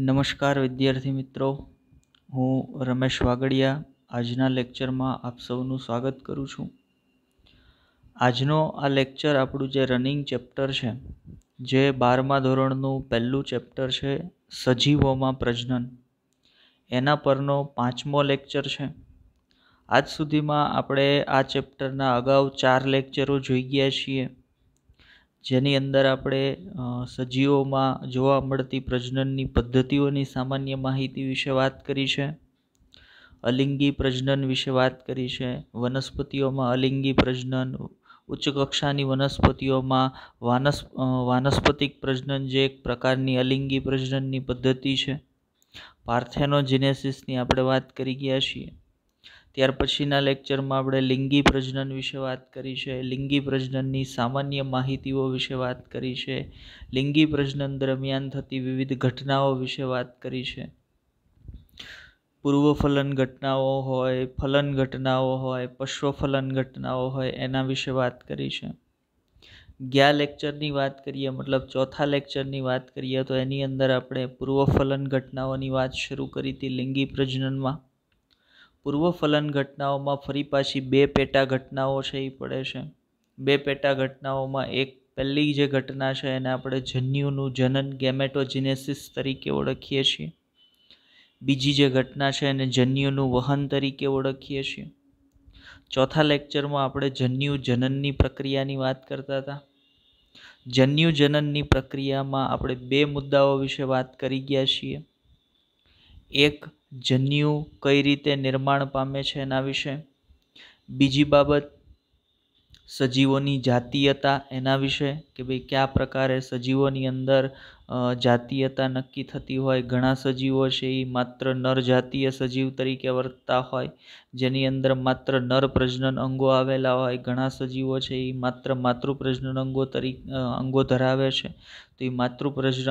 નમસ્કાર વિદ્યાર્થી મિત્રો હું રમેશ વાગડિયા આજના લેક્ચરમાં આપ સૌનું સ્વાગત કરું છું આજનો આ લેક્ચર આપણું જે રનિંગ ચેપ્ટર છે જે બારમા ધોરણનું પહેલું ચેપ્ટર છે સજીવોમાં પ્રજનન એના પરનો પાંચમો લેક્ચર છે આજ સુધીમાં આપણે આ ચેપ્ટરના અગાઉ ચાર લેક્ચરો જોઈ ગયા છીએ જેની અંદર આપણે સજીવોમાં જોવા મળતી પ્રજનનની પદ્ધતિઓની સામાન્ય માહિતી વિશે વાત કરી છે અલિંગી પ્રજનન વિશે વાત કરી છે વનસ્પતિઓમાં અલિંગી પ્રજનન ઉચ્ચ કક્ષાની વનસ્પતિઓમાં વાનસ વાનસ્પતિક પ્રજનન જે એક પ્રકારની અલિંગી પ્રજનનની પદ્ધતિ છે પાર્થેનોજિનેસિસની આપણે વાત કરી ગયા છીએ ત્યાર પછીના લેક્ચરમાં આપણે લિંગી પ્રજનન વિશે વાત કરી છે લિંગી પ્રજનનની સામાન્ય માહિતીઓ વિશે વાત કરી છે લિંગી પ્રજનન દરમિયાન થતી વિવિધ ઘટનાઓ વિશે વાત કરી છે પૂર્વફલન ઘટનાઓ હોય ફલન ઘટનાઓ હોય પશ્વફલન ઘટનાઓ હોય એના વિશે વાત કરી છે ગયા લેક્ચરની વાત કરીએ મતલબ ચોથા લેક્ચરની વાત કરીએ તો એની અંદર આપણે પૂર્વફલન ઘટનાઓની વાત શરૂ કરી હતી લિંગી પ્રજનનમાં પૂર્વફલન ઘટનાઓમાં ફરી પાછી બે પેટા ઘટનાઓ છે એ પડે છે બે પેટા ઘટનાઓમાં એક પહેલી જે ઘટના છે એને આપણે જન્યુનું જનન ગેમેટોજીનેસિસ તરીકે ઓળખીએ છીએ બીજી જે ઘટના છે એને જન્યુનું વહન તરીકે ઓળખીએ છીએ ચોથા લેક્ચરમાં આપણે જન્યુ જનનની પ્રક્રિયાની વાત કરતા હતા જન્યુ જનનની પ્રક્રિયામાં આપણે બે મુદ્દાઓ વિશે વાત કરી ગયા છીએ એક જન્યુ કઈ રીતે નિર્માણ પામે છે એના વિશે બીજી બાબત સજીવોની જાતીયતા એના વિશે કે ભાઈ કયા પ્રકારે સજીવોની અંદર જાતીયતા નક્કી થતી હોય ઘણા સજીવો છે એ માત્ર નર જાતીય સજીવ તરીકે વર્તતા હોય જેની અંદર માત્ર નર પ્રજનન અંગો આવેલા હોય ઘણા સજીવો છે એ માત્ર માતૃ પ્રજનન અંગો તરીકે અંગો ધરાવે છે તો એ માતૃ પ્રજન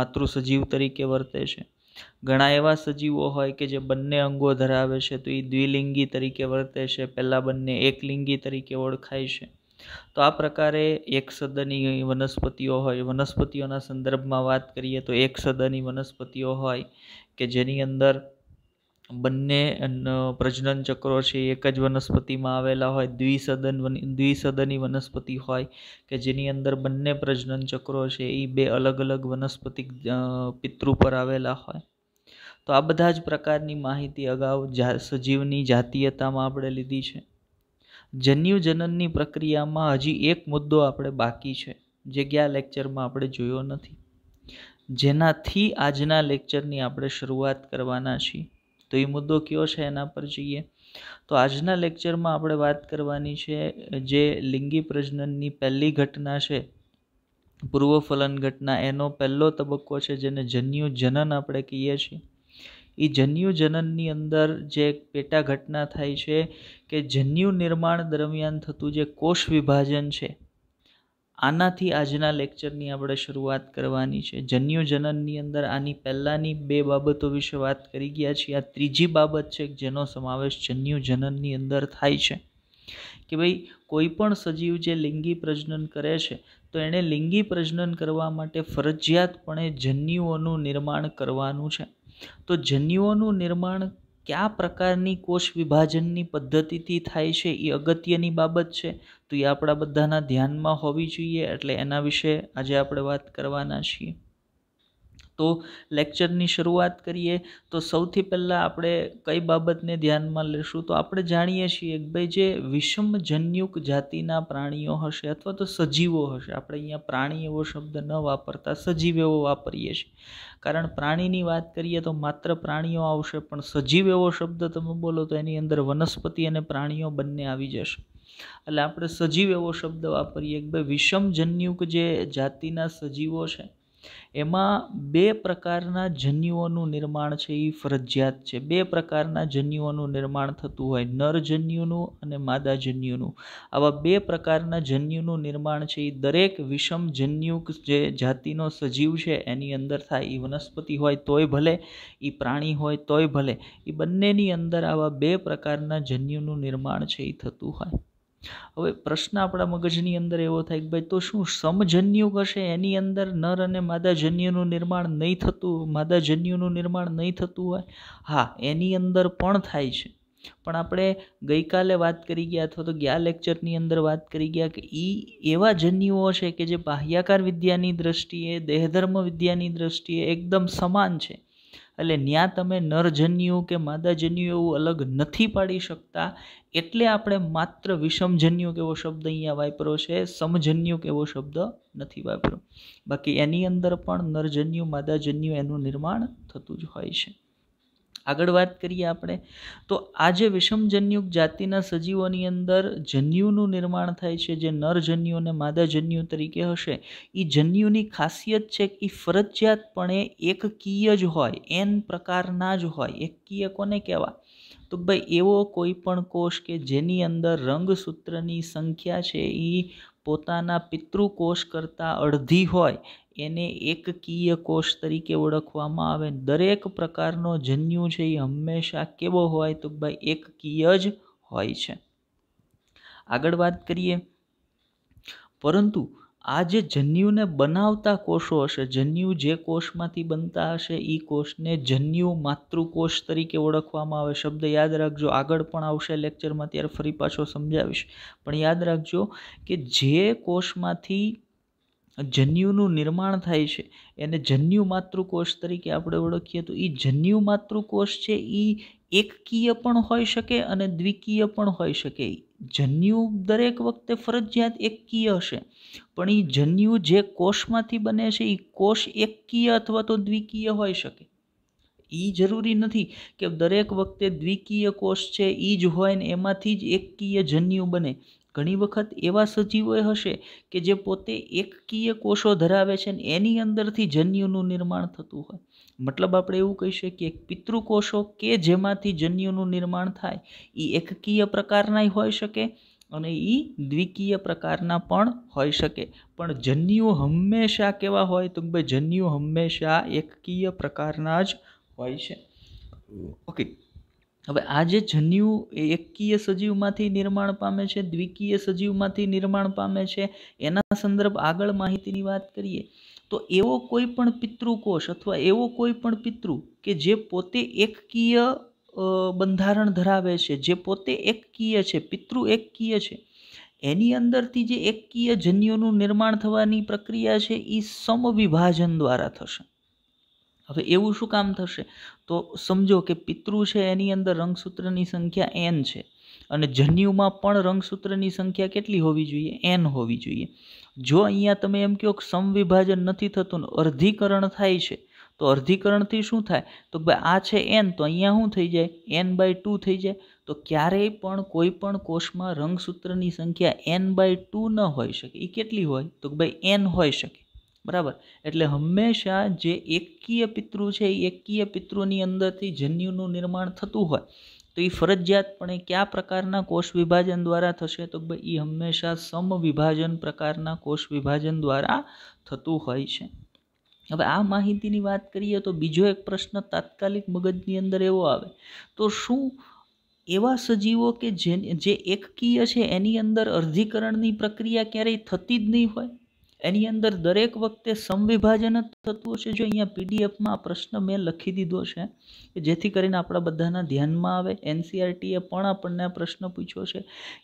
માતૃ સજીવ તરીકે વર્તે છે ઘણા એવા સજીવો હોય કે જે બંને અંગો ધરાવે છે તો એ દ્વિલિંગી તરીકે વર્તે છે પહેલાં બંને એકલિંગી તરીકે ઓળખાય છે તો આ પ્રકારે એક સદની વનસ્પતિઓ હોય વનસ્પતિઓના સંદર્ભમાં વાત કરીએ તો એક સદની વનસ્પતિઓ હોય કે જેની અંદર બંને પ્રજનન ચક્રો છે એક જ વનસ્પતિમાં આવેલા હોય દ્વિસદન દ્વિસદની વનસ્પતિ હોય કે જેની અંદર બંને પ્રજનન ચક્રો છે એ બે અલગ અલગ વનસ્પતિ પિતૃ પર આવેલા હોય તો આ બધા જ પ્રકારની માહિતી અગાઉ સજીવની જાતીયતામાં આપણે લીધી છે જન્યુ જનનની પ્રક્રિયામાં હજી એક મુદ્દો આપણે બાકી છે જે ગયા લેક્ચરમાં આપણે જોયો નથી જેનાથી આજના લેક્ચરની આપણે શરૂઆત કરવાના છીએ તો એ મુદ્દો કયો છે એના પર જઈએ તો આજના લેક્ચરમાં આપણે વાત કરવાની છે જે લિંગી પ્રજનનની પહેલી ઘટના છે પૂર્વ ફલન ઘટના એનો પહેલો તબક્કો છે જેને જન્યુ જનન આપણે કહીએ છીએ એ જન્યુ જનનની અંદર જે પેટા ઘટના થાય છે કે જન્યુ નિર્માણ દરમિયાન થતું જે કોષ વિભાજન છે આનાથી આજના લેક્ચરની આપણે શરૂઆત કરવાની છે જન્યુજનનની અંદર આની પહેલાંની બે બાબતો વિશે વાત કરી ગયા છીએ આ ત્રીજી બાબત છે જેનો સમાવેશ જન્યુજનનની અંદર થાય છે કે ભાઈ કોઈ પણ સજીવ જે લિંગી પ્રજનન કરે છે તો એણે લિંગી પ્રજનન કરવા માટે ફરજિયાતપણે જન્યુઓનું નિર્માણ કરવાનું છે તો જન્યુઓનું નિર્માણ કયા પ્રકારની કોષ વિભાજનની પદ્ધતિથી થાય છે એ અગત્યની બાબત છે તો એ આપણા બધાના ધ્યાનમાં હોવી જોઈએ એટલે એના વિશે આજે આપણે વાત કરવાના છીએ તો લેક્ચરની શરૂઆત કરીએ તો સૌથી પહેલાં આપણે કઈ બાબતને ધ્યાનમાં લેશું તો આપણે જાણીએ છીએ કે ભાઈ જે વિષમજન્યુક જાતિના પ્રાણીઓ હશે અથવા તો સજીવો હશે આપણે અહીંયા પ્રાણી એવો શબ્દ ન વાપરતા સજીવ એવો વાપરીએ છીએ કારણ પ્રાણીની વાત કરીએ તો માત્ર પ્રાણીઓ આવશે પણ સજીવ એવો શબ્દ તમે બોલો તો એની અંદર વનસ્પતિ અને પ્રાણીઓ બંને આવી જશે એટલે આપણે સજીવ એવો શબ્દ વાપરીએ એક બે વિષમજન્યુક જે જાતિના સજીવો છે એમાં બે પ્રકારના જન્યુઓનું નિર્માણ છે એ ફરજિયાત છે બે પ્રકારના જન્યુઓનું નિર્માણ થતું હોય નર જન્યુનું અને માદા જન્યુનું આવા બે પ્રકારના જન્યુનું નિર્માણ છે એ દરેક વિષમ જન્યુ જે જાતિનો સજીવ છે એની અંદર થાય એ વનસ્પતિ હોય તોય ભલે એ પ્રાણી હોય તોય ભલે એ બંનેની અંદર આવા બે પ્રકારના જન્યુનું નિર્માણ છે એ થતું હોય હવે પ્રશ્ન આપણા મગજની અંદર એવો થાય કે ભાઈ તો શું સમજન્યુક હશે એની અંદર નર અને માદાજન્યુનું નિર્માણ નહીં થતું માદાજન્યુનું નિર્માણ નહીં થતું હોય હા એની અંદર પણ થાય છે પણ આપણે ગઈકાલે વાત કરી ગયા અથવા તો ગયા લેક્ચરની અંદર વાત કરી ગયા કે એ એવા જન્યુઓ છે કે જે બાહ્યાકાર વિદ્યાની દ્રષ્ટિએ દેહધર્મ વિદ્યાની દ્રષ્ટિએ એકદમ સમાન છે એટલે ત્યાં તમે નરજન્યુ કે માદાજન્યુ એવું અલગ નથી પાડી શકતા એટલે આપણે માત્ર વિષમજન્યુ કેવો શબ્દ અહીંયા વાપરો છે સમજન્યુ કેવો શબ્દ નથી વાપર્યો બાકી એની અંદર પણ નરજન્યુ માદાજન્યુ એનું નિર્માણ થતું જ હોય છે આગળ વાત કરીએ આપણે તો આ જે વિષમજન્યુક જાતિના સજીવોની અંદર જન્યુનું નિર્માણ થાય છે જે નરજન્યુ અને માદાજન્યુ તરીકે હશે એ જન્યુની ખાસિયત છે કે એ ફરજિયાતપણે એકકીય જ હોય એન પ્રકારના જ હોય એક કીય કોને કહેવા તો ભાઈ એવો કોઈ પણ કોષ કે જેની અંદર રંગસૂત્રની સંખ્યા છે એ પોતાના પિતૃકોષ કરતાં અડધી હોય એને એકકીય કોષ તરીકે ઓળખવામાં આવે દરેક પ્રકારનો જન્યુ છે એ હંમેશા કેવો હોય તો ભાઈ એકકીય જ હોય છે આગળ વાત કરીએ પરંતુ આ જે જન્યુને બનાવતા કોષો હશે જન્યુ જે કોષમાંથી બનતા હશે એ કોષને જન્યુ માતૃકોષ તરીકે ઓળખવામાં આવે શબ્દ યાદ રાખજો આગળ પણ આવશે લેક્ચરમાં ત્યારે ફરી પાછો સમજાવીશ પણ યાદ રાખજો કે જે કોષમાંથી જન્યુનું નિર્માણ થાય છે એને જન્યુ માતૃકોષ તરીકે આપણે ઓળખીએ તો એ જન્યુ માતૃકોષ છે એ એકકીય પણ હોઈ શકે અને દ્વિકીય પણ હોઈ શકે જન્યુ દરેક વખતે ફરજિયાત એકકીય હશે પણ એ જન્યુ જે કોષમાંથી બને છે એ કોષ એકકીય અથવા તો દ્વિકીય હોઈ શકે એ જરૂરી નથી કે દરેક વખતે દ્વિકીય કોષ છે એ જ હોય ને એમાંથી જ એકકીય જન્યુ બને ઘણી વખત એવા સજીવોએ હશે કે જે પોતે એકકીય કોષો ધરાવે છે ને એની અંદરથી જન્યુનું નિર્માણ થતું હોય મતલબ આપણે એવું કહી શકીએ કે પિતૃકોષો કે જેમાંથી જન્યુનું નિર્માણ થાય એ એકકીય પ્રકારનાય હોઈ શકે અને એ દ્વિકીય પ્રકારના પણ હોઈ શકે પણ જન્યુ હંમેશા કેવા હોય તો ભાઈ જન્યુ હંમેશા એકકીય પ્રકારના જ હોય છે ઓકે હવે આ જે જન્યુ એકકીય સજીવમાંથી નિર્માણ પામે છે દ્વિકીય સજીવમાંથી નિર્માણ પામે છે એના સંદર્ભ આગળ માહિતીની વાત કરીએ તો એવો કોઈ પણ પિતૃકોષ અથવા એવો કોઈ પણ પિતૃ કે જે પોતે એકકીય બંધારણ ધરાવે છે જે પોતે એકકીય છે પિતૃ એકકીય છે એની અંદરથી જે એકકીય જન્યુનું નિર્માણ થવાની પ્રક્રિયા છે એ સમવિભાજન દ્વારા થશે હવે એવું શું કામ થશે તો સમજો કે પિતૃ છે એની અંદર રંગસૂત્રની સંખ્યા એન છે અને જન્યુમાં પણ રંગસૂત્રની સંખ્યા કેટલી હોવી જોઈએ એન હોવી જોઈએ જો અહીંયા તમે એમ કહો કે સમવિભાજન નથી થતું ને અર્ધીકરણ થાય છે તો અર્ધીકરણથી શું થાય તો ભાઈ આ છે એન તો અહીંયા શું થઈ જાય એન બાય ટુ થઈ જાય તો ક્યારેય પણ કોઈ પણ કોષમાં રંગસૂત્રની સંખ્યા એન બાય ટુ ન હોઈ શકે એ કેટલી હોય તો ભાઈ એન હોઈ શકે બરાબર એટલે હંમેશા જે એકકીય પિતૃ છે એ એકકીય પિતૃની અંદરથી જન્યુનું નિર્માણ થતું હોય તો એ ફરજિયાતપણે કયા પ્રકારના કોષ વિભાજન દ્વારા થશે તો એ હંમેશા સમવિભાજન પ્રકારના કોષ વિભાજન દ્વારા થતું હોય છે હવે આ માહિતીની વાત કરીએ તો બીજો એક પ્રશ્ન તાત્કાલિક મગજની અંદર એવો આવે તો શું એવા સજીવો કે જે જે એકકીય છે એની અંદર અર્ધીકરણની પ્રક્રિયા ક્યારેય થતી જ નહીં હોય એની અંદર દરેક વખતે સમવિભાજન જ થતું હશે જો અહીંયા પીડીએફમાં આ પ્રશ્ન મેં લખી દીધો છે કે જેથી કરીને આપણા બધાના ધ્યાનમાં આવે એનસીઆરટીએ e પણ આપણને આ પ્રશ્ન પૂછ્યો છે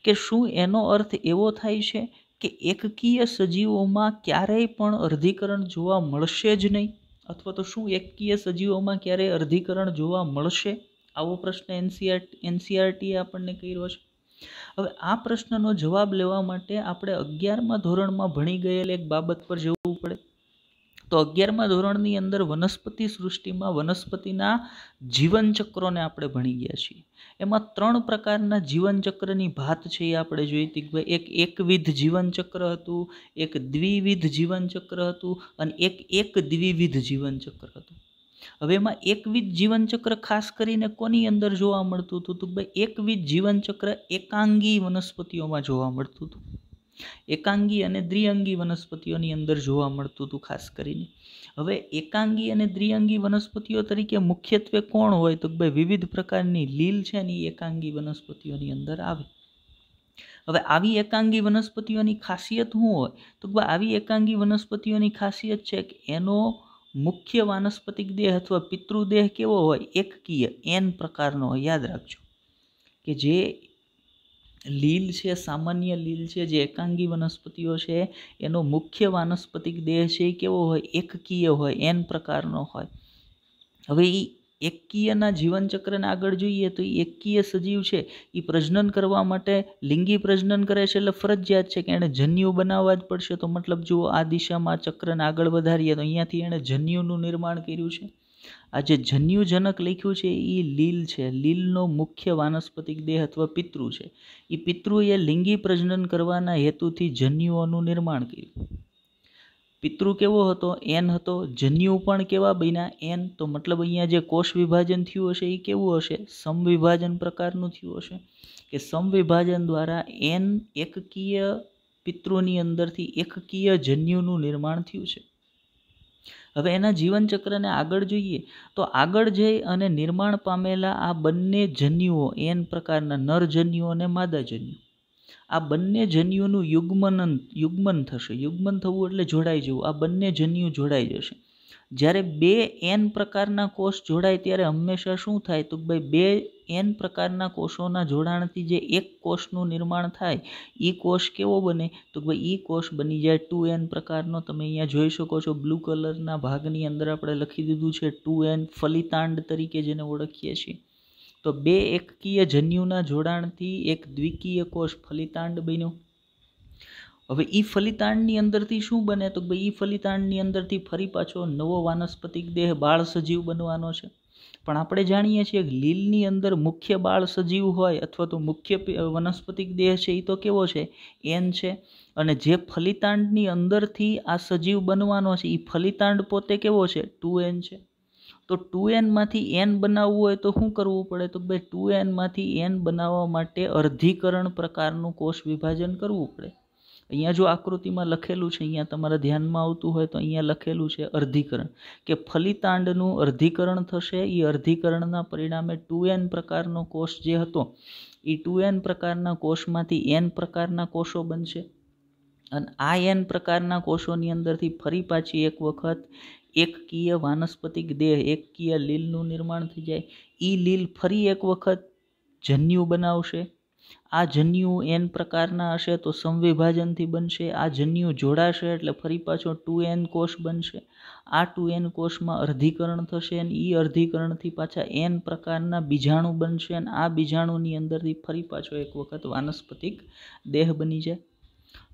કે શું એનો અર્થ એવો થાય છે કે એકકીય સજીવોમાં ક્યારેય પણ અર્ધીકરણ જોવા મળશે જ નહીં અથવા તો શું એકકીય સજીવોમાં ક્યારેય અર્ધીકરણ જોવા મળશે આવો પ્રશ્ન એનસીઆર e e એનસીઆરટીએ આપણને કર્યો છે હવે આ પ્રશ્નનો જવાબ લેવા માટે આપણે અગિયારમા ધોરણમાં ભણી ગયેલ એક બાબત પર જવું પડે તો અગિયારમા ધોરણની અંદર વનસ્પતિ સૃષ્ટિમાં વનસ્પતિના જીવનચક્રોને આપણે ભણી ગયા છીએ એમાં ત્રણ પ્રકારના જીવનચક્રની ભાત છે એ આપણે જોઈ હતી કે ભાઈ એક એકવિધ જીવનચક્ર હતું એક દ્વિવિધ જીવનચક્ર હતું અને એક એક દ્વિવિધ જીવનચક્ર હતું હવે એમાં એકવિધ જીવનચક્ર ખાસ કરીને કોની અંદર જોવા મળતું હતું તો ભાઈ એકવિધ જીવનચક્ર એકાંગી વનસ્પતિઓમાં જોવા મળતું હતું એકાંગી અને દ્વિઅંગી વનસ્પતિઓની અંદર જોવા મળતું હતું ખાસ કરીને હવે એકાંગી અને દ્વિઅંગી વનસ્પતિઓ તરીકે મુખ્યત્વે કોણ હોય તો ભાઈ વિવિધ પ્રકારની લીલ છે ને એકાંગી વનસ્પતિઓની અંદર આવે હવે આવી એકાંગી વનસ્પતિઓની ખાસિયત શું હોય તો ભાઈ આવી એકાંગી વનસ્પતિઓની ખાસિયત છે કે એનો મુખ્ય વાનસ્પતિક દેહ અથવા પિતૃદેહ કેવો હોય એકકીય એન પ્રકારનો હોય યાદ રાખજો કે જે લીલ છે સામાન્ય લીલ છે જે એકાંગી વનસ્પતિઓ છે એનો મુખ્ય વાનસ્પતિક દેહ છે એ કેવો હોય એકકીય હોય એન પ્રકારનો હોય હવે એ એકકીયના જીવનચક્રને આગળ જોઈએ તો એ એકકીય સજીવ છે એ પ્રજનન કરવા માટે લિંગી પ્રજનન કરે છે એટલે ફરજિયાત છે કે એણે જન્યુ બનાવવા જ પડશે તો મતલબ જુઓ આ દિશામાં ચક્રને આગળ વધારીએ તો અહીંયાથી એણે જન્યુનું નિર્માણ કર્યું છે આ જે જન્યુજનક લખ્યું છે એ લીલ છે લીલનો મુખ્ય વાનસ્પતિક દેહ અથવા પિતૃ છે એ પિતૃએ લિંગી પ્રજનન કરવાના હેતુથી જન્યુઓનું નિર્માણ કર્યું પિતૃ કેવો હતો એન હતો જન્યુ પણ કેવા બન્યા એન તો મતલબ અહીંયા જે કોષ વિભાજન થયું હશે એ કેવું હશે સમવિભાજન પ્રકારનું થયું હશે કે સમવિભાજન દ્વારા એન એકકીય પિતૃની અંદરથી એકકીય જન્યુનું નિર્માણ થયું છે હવે એના જીવનચક્રને આગળ જોઈએ તો આગળ જઈ અને નિર્માણ પામેલા આ બંને જન્યુઓ એન પ્રકારના નર જન્યુઓ અને માદા જન્યુ આ બંને જન્યુઓનું યુગ્મનન યુગ્મન થશે યુગ્મન થવું એટલે જોડાઈ જવું આ બંને જન્યુ જોડાઈ જશે જ્યારે બે એન પ્રકારના કોષ જોડાય ત્યારે હંમેશા શું થાય તો ભાઈ બે એન પ્રકારના કોષોના જોડાણથી જે એક કોષનું નિર્માણ થાય એ કોષ કેવો બને તો ભાઈ ઈ કોષ બની જાય ટુ એન પ્રકારનો તમે અહીંયા જોઈ શકો છો બ્લુ કલરના ભાગની અંદર આપણે લખી દીધું છે ટુ એન ફલિતાંડ તરીકે જેને ઓળખીએ છીએ તો બે એકકીય જન્યુના જોડાણથી એક દ્વિકીય કોષ ફલિતાંડ બન્યો હવે એ ફલિતાંડની અંદરથી શું બને તો ભાઈ એ ફલિતાંડની અંદરથી ફરી પાછો નવો વાનસ્પતિક દેહ બાળ સજીવ બનવાનો છે પણ આપણે જાણીએ છીએ લીલની અંદર મુખ્ય બાળ સજીવ હોય અથવા તો મુખ્ય વનસ્પતિક દેહ છે એ તો કેવો છે એન છે અને જે ફલિતાંડની અંદરથી આ સજીવ બનવાનો છે એ ફલિતાંડ પોતે કેવો છે ટુ એન છે તો ટુ એનમાંથી એન બનાવવું હોય તો શું કરવું પડે તો ભાઈ ટુ એનમાંથી એન બનાવવા માટે અર્ધીકરણ પ્રકારનું કોષ વિભાજન કરવું પડે અહીંયા જો આકૃતિમાં લખેલું છે અહીંયા તમારા ધ્યાનમાં આવતું હોય તો અહીંયા લખેલું છે અર્ધીકરણ કે ફલિતાંડનું અર્ધીકરણ થશે એ અર્ધીકરણના પરિણામે ટુ એન પ્રકારનો કોષ જે હતો એ ટુ એન પ્રકારના કોષમાંથી એન પ્રકારના કોષો બનશે અને આ એન પ્રકારના કોષોની અંદરથી ફરી પાછી એક વખત એકકીય વાનસ્પતિક દેહ એકકીય લીલનું નિર્માણ થઈ જાય એ લીલ ફરી એક વખત જન્યુ બનાવશે આ જન્યુ એન પ્રકારના હશે તો સંવિભાજનથી બનશે આ જન્યુ જોડાશે એટલે ફરી પાછો ટુ એન કોષ બનશે આ ટુ એન કોષમાં અર્ધીકરણ થશે અને એ અર્ધીકરણથી પાછા એન પ્રકારના બીજાણુ બનશે અને આ બીજાણુની અંદરથી ફરી પાછો એક વખત વાનસ્પતિક દેહ બની જાય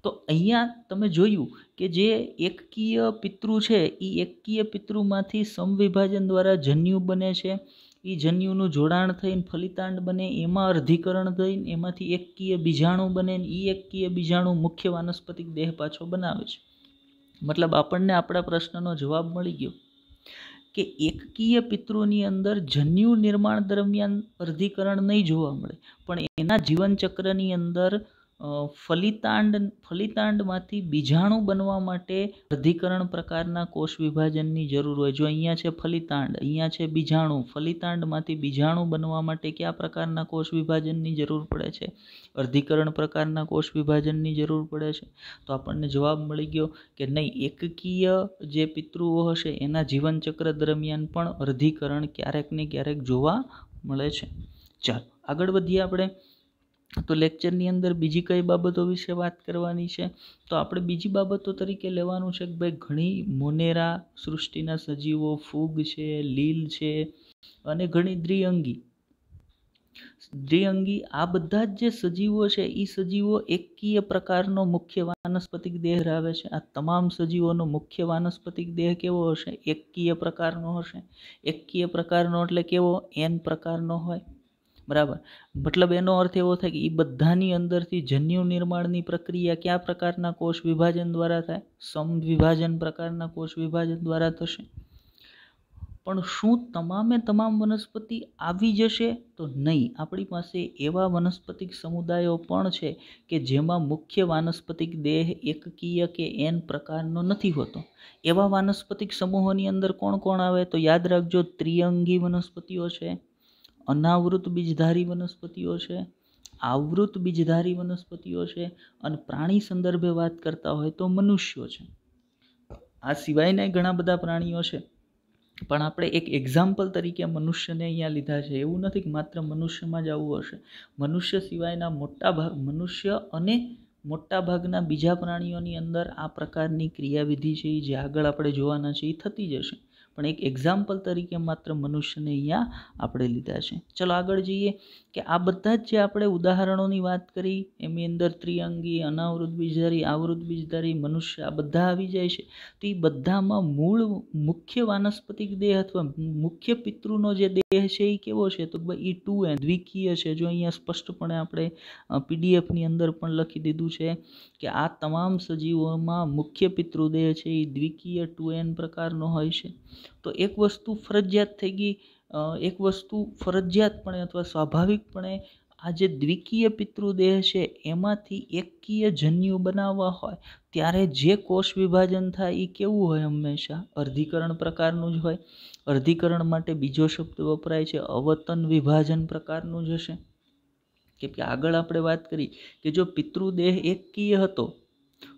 તો અહીંયા તમે જોયું કે જે એકકીય પિતૃ છે એ એકકીય પિતૃમાંથી સમવિભાજન દ્વારા જન્યુ બને છે એ જન્યુનું જોડાણ થઈને ફલિતાંડ બને એમાં અર્ધીકરણ થઈને એમાંથી એકકીય બીજાણુ બને એ એકકીય બીજાણુ મુખ્ય વાનસ્પતિક દેહ પાછો બનાવે છે મતલબ આપણને આપણા પ્રશ્નનો જવાબ મળી ગયો કે એકકીય પિતૃની અંદર જન્યુ નિર્માણ દરમિયાન અર્ધીકરણ નહીં જોવા મળે પણ એના જીવનચક્રની અંદર ફલિતાંડ ફલિતાંડમાંથી બીજાણુ બનવા માટે અર્ધિકરણ પ્રકારના કોષ વિભાજનની જરૂર હોય જો અહીંયા છે ફલિતાંડ અહીંયા છે બીજાણુ ફલિતાંડમાંથી બીજાણુ બનવા માટે કયા પ્રકારના કોષ વિભાજનની જરૂર પડે છે અર્ધિકરણ પ્રકારના કોષ વિભાજનની જરૂર પડે છે તો આપણને જવાબ મળી ગયો કે નહીં એકકીય જે પિતૃઓ હશે એના જીવનચક્ર દરમિયાન પણ અર્ધિકરણ ક્યારેક ને ક્યારેક જોવા મળે છે ચાલો આગળ વધીએ આપણે તો લેક્ચરની અંદર બીજી કઈ બાબતો વિશે વાત કરવાની છે તો આપણે બીજી બાબતો તરીકે લેવાનું છે કે ભાઈ ઘણી મોનેરા સૃષ્ટિના સજીવો ફૂગ છે લીલ છે અને ઘણી દ્વિઅંગી દ્વિઅંગી આ બધા જ જે સજીવો છે એ સજીવો એકકીય પ્રકારનો મુખ્ય વાનસ્પતિક દેહ ધરાવે છે આ તમામ સજીવોનો મુખ્ય વાનસ્પતિક દેહ કેવો હશે એકકીય પ્રકારનો હશે એકકીય પ્રકારનો એટલે કેવો એન પ્રકારનો હોય બરાબર મતલબ એનો અર્થ એવો થાય કે એ બધાની અંદરથી જન્યુ નિર્માણની પ્રક્રિયા કયા પ્રકારના કોષ વિભાજન દ્વારા થાય સમ વિભાજન પ્રકારના કોષ વિભાજન દ્વારા થશે પણ શું તમામે તમામ વનસ્પતિ આવી જશે તો નહીં આપણી પાસે એવા વનસ્પતિક સમુદાયો પણ છે કે જેમાં મુખ્ય વાનસ્પતિક દેહ એકકીય કે એન પ્રકારનો નથી હોતો એવા વાનસ્પતિક સમૂહોની અંદર કોણ કોણ આવે તો યાદ રાખજો ત્રિઅંગી વનસ્પતિઓ છે અનાવૃત બીજધારી વનસ્પતિઓ છે આવૃત બીજધારી વનસ્પતિઓ છે અને પ્રાણી સંદર્ભે વાત કરતા હોય તો મનુષ્યો છે આ સિવાયના ઘણા બધા પ્રાણીઓ છે પણ આપણે એક એક્ઝામ્પલ તરીકે મનુષ્યને અહીંયા લીધા છે એવું નથી કે માત્ર મનુષ્યમાં જ આવવું હશે મનુષ્ય સિવાયના મોટા ભાગ મનુષ્ય અને મોટા ભાગના બીજા પ્રાણીઓની અંદર આ પ્રકારની ક્રિયાવિધિ છે એ જે આગળ આપણે જોવાના છે એ થતી જશે પણ એક એક્ઝામ્પલ તરીકે માત્ર મનુષ્યને અહીંયા આપણે લીધા છે ચલો આગળ જઈએ કે આ બધા જ જે આપણે ઉદાહરણોની વાત કરી એમની અંદર ત્રિઅંગી અનાવૃત બીજધારી આવૃત બીજધારી મનુષ્ય આ બધા આવી જાય છે તો એ બધામાં મૂળ મુખ્ય વાનસ્પતિક દેહ અથવા મુખ્ય પિતૃનો જે દેહ છે એ કેવો છે તો એ ટુ એન દ્વિકીય છે જો અહીંયા સ્પષ્ટપણે આપણે પીડીએફની અંદર પણ લખી દીધું છે કે આ તમામ સજીવોમાં મુખ્ય પિતૃદેહ છે એ દ્વિકીય ટુ એન પ્રકારનો હોય છે તો એક વસ્તુ ફરજિયાત થઈ ગઈ એક વસ્તુ ફરજિયાતપણે અથવા સ્વાભાવિકપણે આ જે દ્વિકીય પિતૃદેહ છે એમાંથી એકકીય જન્યુ બનાવવા હોય ત્યારે જે કોષ વિભાજન થાય એ કેવું હોય હંમેશા અર્ધીકરણ પ્રકારનું જ હોય અર્ધીકરણ માટે બીજો શબ્દ વપરાય છે અવતન વિભાજન પ્રકારનું જ હશે કેમ કે આગળ આપણે વાત કરી કે જો પિતૃદેહ એકકીય હતો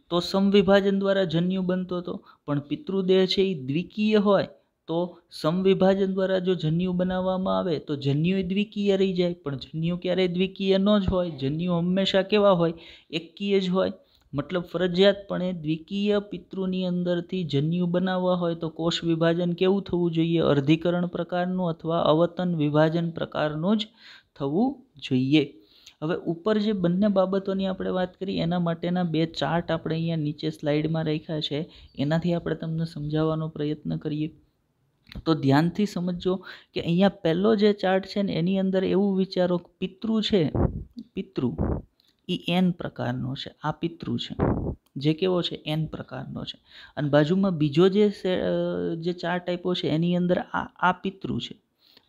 તો સમવિભાજન દ્વારા જન્યુ બનતો હતો પણ પિતૃદેહ છે એ દ્વિકીય હોય તો સમવિભાજન દ્વારા જો જન્યુ બનાવવામાં આવે તો જન્યુ દ્વિકીય રહી જાય પણ જન્યુ ક્યારેય દ્વિકીય ન જ હોય જન્યુ હંમેશા કેવા હોય એકકીય જ હોય મતલબ ફરજિયાતપણે દ્વિકીય પિતૃની અંદરથી જન્યુ બનાવવા હોય તો કોષ વિભાજન કેવું થવું જોઈએ અર્ધીકરણ પ્રકારનું અથવા અવતન વિભાજન પ્રકારનું જ થવું જોઈએ હવે ઉપર જે બંને બાબતોની આપણે વાત કરી એના માટેના બે ચાર્ટ આપણે અહીંયા નીચે સ્લાઇડમાં રાખ્યા છે એનાથી આપણે તમને સમજાવવાનો પ્રયત્ન કરીએ તો ધ્યાનથી સમજજો કે અહીંયા પહેલો જે ચાર્ટ છે ને એની અંદર એવું વિચારો પિતૃ છે પિતૃ એ એન પ્રકારનો છે આ પિતૃ છે જે કેવો છે એન પ્રકારનો છે અને બાજુમાં બીજો જે જે ચાર્ટ ટાઈપો છે એની અંદર આ આ પિતૃ છે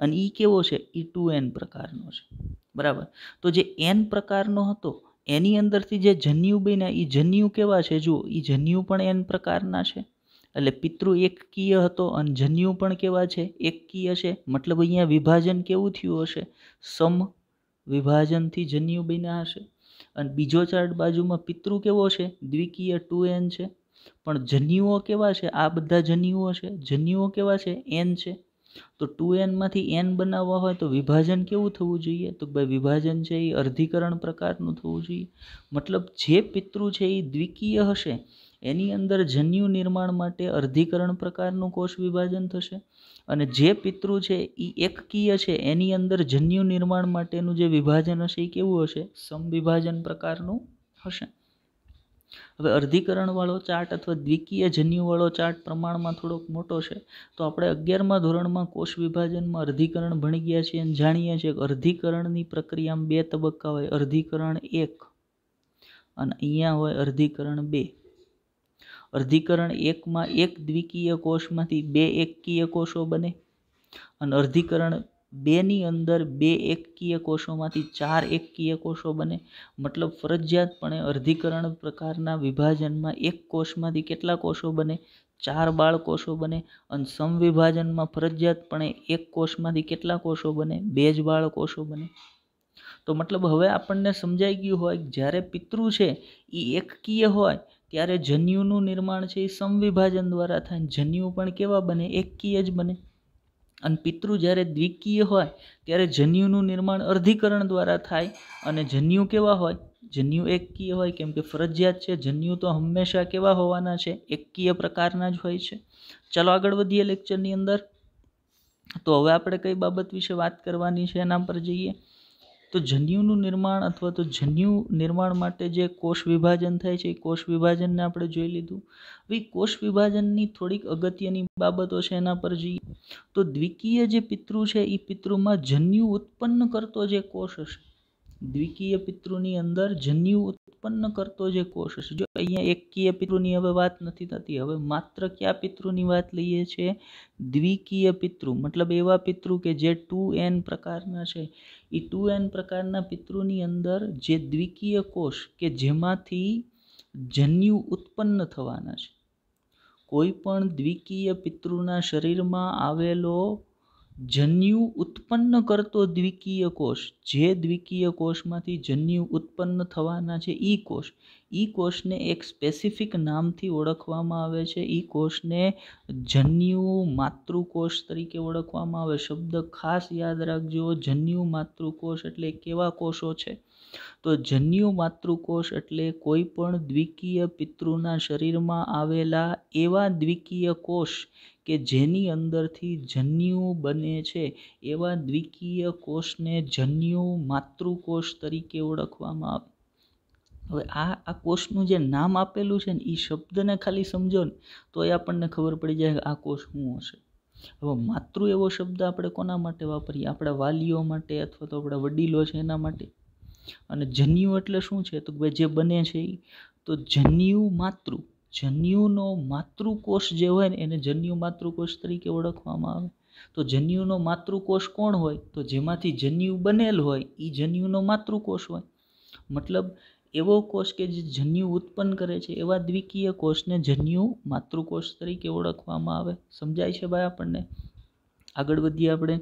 અને એ કેવો છે એ ટુ એન પ્રકારનો છે બરાબર તો જે એન પ્રકારનો હતો એની અંદરથી જે જન્યુ બન્યા એ જન્યુ કેવા છે જુઓ એ જન્યુ પણ એન પ્રકારના છે એટલે પિતૃ એકકીય હતો અને જન્યુ પણ કેવા છે એકકીય છે મતલબ અહીંયા વિભાજન કેવું થયું હશે સમ વિભાજનથી જન્યુ બન્યા હશે અને બીજો ચાર્ટ બાજુમાં પિતૃ કેવો છે દ્વિકીય ટુ એન છે પણ જન્યુઓ કેવા છે આ બધા જન્યુઓ છે જન્યુઓ કેવા છે એન છે તો ટુ એનમાંથી એન બનાવવા હોય તો વિભાજન કેવું થવું જોઈએ તો ભાઈ વિભાજન છે એ અર્ધીકરણ પ્રકારનું થવું જોઈએ મતલબ જે પિતૃ છે એ દ્વિકીય હશે એની અંદર જન્યુ નિર્માણ માટે અર્ધીકરણ પ્રકારનું કોષ વિભાજન થશે અને જે પિતૃ છે એ એકકીય છે એની અંદર જન્યુ નિર્માણ માટેનું જે વિભાજન હશે એ કેવું હશે સમવિભાજન પ્રકારનું હશે હવે અર્ધીકરણવાળો ચાર્ટ અથવા દ્વિકીય જન્યુવાળો ચાર્ટ પ્રમાણમાં થોડોક મોટો છે તો આપણે અગિયારમાં ધોરણમાં કોષ વિભાજનમાં અર્ધીકરણ ભણી ગયા છીએ અને જાણીએ છીએ કે અર્ધીકરણની પ્રક્રિયામાં બે તબક્કા હોય અર્ધીકરણ એક અને અહીંયા હોય અર્ધીકરણ બે અર્ધીકરણ એકમાં એક દ્વિકીય કોષમાંથી બે એકકીય કોષો બને અને અર્ધીકરણ બેની અંદર બે એકકીય કોષોમાંથી ચાર એકકીય કોષો બને મતલબ ફરજિયાતપણે અર્ધીકરણ પ્રકારના વિભાજનમાં એક કોષમાંથી કેટલા કોષો બને ચાર બાળ કોષો બને અને સમવિભાજનમાં ફરજિયાતપણે એક કોષમાંથી કેટલા કોષો બને બે જ બાળ કોષો બને તો મતલબ હવે આપણને સમજાઈ ગયું હોય જ્યારે પિતૃ છે એ એકકીય હોય ત્યારે જન્યુનું નિર્માણ છે એ સમવિભાજન દ્વારા થાય જન્યુ પણ કેવા બને એકકીય જ બને અને પિતૃ જ્યારે દ્વિકીય હોય ત્યારે જન્યુનું નિર્માણ અર્ધીકરણ દ્વારા થાય અને જન્યુ કેવા હોય જન્યુ એકકીય હોય કેમ કે ફરજિયાત છે જન્યુ તો હંમેશા કેવા હોવાના છે એકકીય પ્રકારના જ હોય છે ચલો આગળ વધીએ લેક્ચરની અંદર તો હવે આપણે કઈ બાબત વિશે વાત કરવાની છે એના પર જઈએ તો જન્યુનું નિર્માણ અથવા તો જન્યુ નિર્માણ માટે જે કોષ વિભાજન થાય છે એ કોષ વિભાજનને આપણે જોઈ લીધું હવે કોષ વિભાજનની થોડીક અગત્યની બાબતો છે એના પર જઈએ તો દ્વિકીય જે પિતૃ છે એ પિતૃમાં જન્યુ ઉત્પન્ન કરતો જે કોષ હશે દ્વિકીય પિતૃની અંદર જન્યુ ઉત્પન્ન કરતો જે કોષ હશે જો અહીંયા એકકીય પિતૃની હવે વાત નથી થતી હવે માત્ર કયા પિતૃની વાત લઈએ છીએ દ્વિકીય પિતૃ મતલબ એવા પિતૃ કે જે ટુ એન પ્રકારના છે એ ટુ એન પ્રકારના પિતૃની અંદર જે દ્વિકીય કોષ કે જેમાંથી જન્યુ ઉત્પન્ન થવાના છે કોઈ પણ દ્વિકીય પિતૃના શરીરમાં આવેલો જન્યુ ઉત્પન્ન કરતો દ્વિકીય કોષ જે દ્વિકીય કોષમાંથી જન્યુ ઉત્પન્ન થવાના છે એ કોષ ઈ કોષને એક સ્પેસિફિક નામથી ઓળખવામાં આવે છે ઈ કોષને જન્યુ માતૃકોષ તરીકે ઓળખવામાં આવે શબ્દ ખાસ યાદ રાખજો જન્યુ માતૃકોષ એટલે કેવા કોષો છે તો જન્યુ માતૃકોષ એટલે કોઈ પણ દ્વિકીય પિતૃના શરીરમાં આવેલા એવા દ્વિકીય કોષ કે જેની અંદરથી જન્યુ બને છે એવા દ્વિકીય કોષને જન્યુ માતૃકોષ તરીકે ઓળખવામાં આવે હવે આ આ કોષનું જે નામ આપેલું છે ને એ શબ્દને ખાલી સમજો ને તો એ આપણને ખબર પડી જાય કે આ કોષ શું હશે હવે માતૃ એવો શબ્દ આપણે કોના માટે વાપરીએ આપણા વાલીઓ માટે અથવા તો આપણા વડીલો છે એના માટે અને જન્યુ એટલે શું છે તો ભાઈ જે બને છે એ તો જન્યુ માતૃ જન્યુનો માતૃકોષ જે હોય ને એને જન્યુ માતૃકોષ તરીકે ઓળખવામાં આવે તો જન્યુનો માતૃકોષ કોણ હોય તો જેમાંથી જન્યુ બનેલ હોય એ જન્યુનો માતૃકોષ હોય મતલબ એવો કોષ કે જે જન્યુ ઉત્પન્ન કરે છે એવા દ્વિકીય કોષને જન્યુ માતૃકોષ તરીકે ઓળખવામાં આવે સમજાય છે ભાઈ આપણને આગળ વધીએ આપણે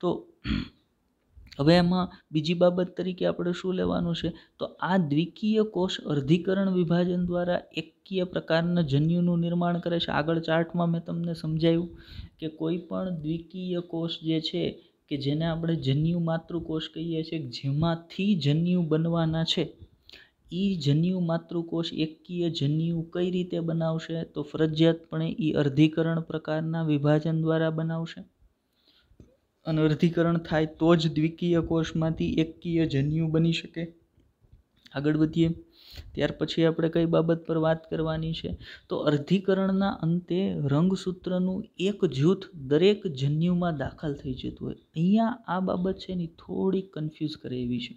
તો હવે એમાં બીજી બાબત તરીકે આપણે શું લેવાનું છે તો આ દ્વિકીય કોષ અર્ધીકરણ વિભાજન દ્વારા એકકીય પ્રકારના જન્યુનું નિર્માણ કરે છે આગળ ચાર્ટમાં મેં તમને સમજાયું કે કોઈ પણ દ્વિકીય કોષ જે છે કે જેને આપણે જન્યુ માતૃકોષ કહીએ છીએ જેમાંથી જન્યુ બનવાના છે એ જન્યુ માતૃકોષ એકકીય જન્યુ કઈ રીતે બનાવશે તો ફરજિયાતપણે એ અર્ધીકરણ પ્રકારના વિભાજન દ્વારા બનાવશે અનર્ધીકરણ થાય તો જ દ્વિકીય કોષમાંથી એકકીય જન્યુ બની શકે આગળ વધીએ ત્યાર પછી આપણે કઈ બાબત પર વાત કરવાની છે તો અર્ધીકરણના અંતે રંગસૂત્રનું એક જૂથ દરેક જન્યુમાં દાખલ થઈ જતું હોય અહીંયા આ બાબત છે ને થોડી કન્ફ્યુઝ કરે એવી છે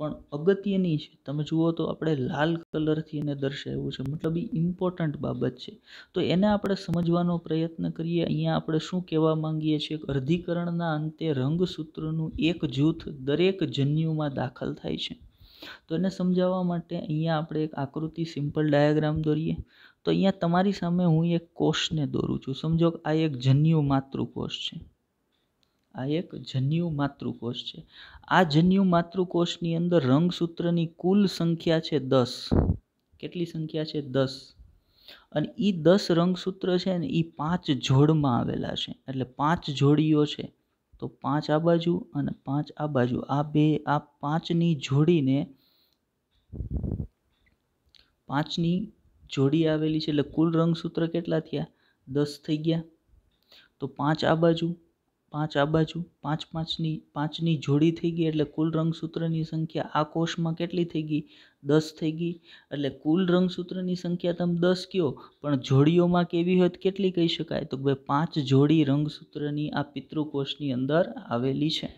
પણ અગત્યની છે તમે જુઓ તો આપણે લાલ કલરથી એને દર્શાવ્યું છે મતલબ એ ઇમ્પોર્ટન્ટ બાબત છે તો એને આપણે સમજવાનો પ્રયત્ન કરીએ અહીંયા આપણે શું કહેવા માંગીએ છીએ અર્ધીકરણના અંતે રંગસૂત્રનું એક જૂથ દરેક જન્યુમાં દાખલ થાય છે તો એને સમજાવવા માટે અહીંયા આપણે એક આકૃતિ સિમ્પલ ડાયાગ્રામ દોરીએ તો અહીંયા તમારી સામે હું એક કોષને દોરું છું સમજો કે આ એક જન્યુ માતૃકોષ છે આ એક જન્યુ માતૃકોષ છે આ જન્યુ માતૃકોષની અંદર રંગસૂત્રની કુલ સંખ્યા છે દસ કેટલી સંખ્યા છે દસ અને એ દસ રંગસૂત્ર છે ને એ પાંચ જોડમાં આવેલા છે એટલે પાંચ જોડીઓ છે તો પાંચ આ બાજુ અને પાંચ આ બાજુ આ બે આ પાંચની જોડીને પાંચની જોડી આવેલી છે એટલે કુલ રંગસૂત્ર કેટલા થયા દસ થઈ ગયા તો પાંચ આ બાજુ પાંચ આ બાજુ પાંચ પાંચની પાંચની જોડી થઈ ગઈ એટલે કુલ રંગસૂત્રની સંખ્યા આ કોષમાં કેટલી થઈ ગઈ દસ થઈ ગઈ એટલે કુલ રંગસૂત્રની સંખ્યા તમે દસ કહો પણ જોડીઓમાં કેવી હોય કેટલી કહી શકાય તો ભાઈ પાંચ જોડી રંગસૂત્રની આ પિતૃકોષની અંદર આવેલી છે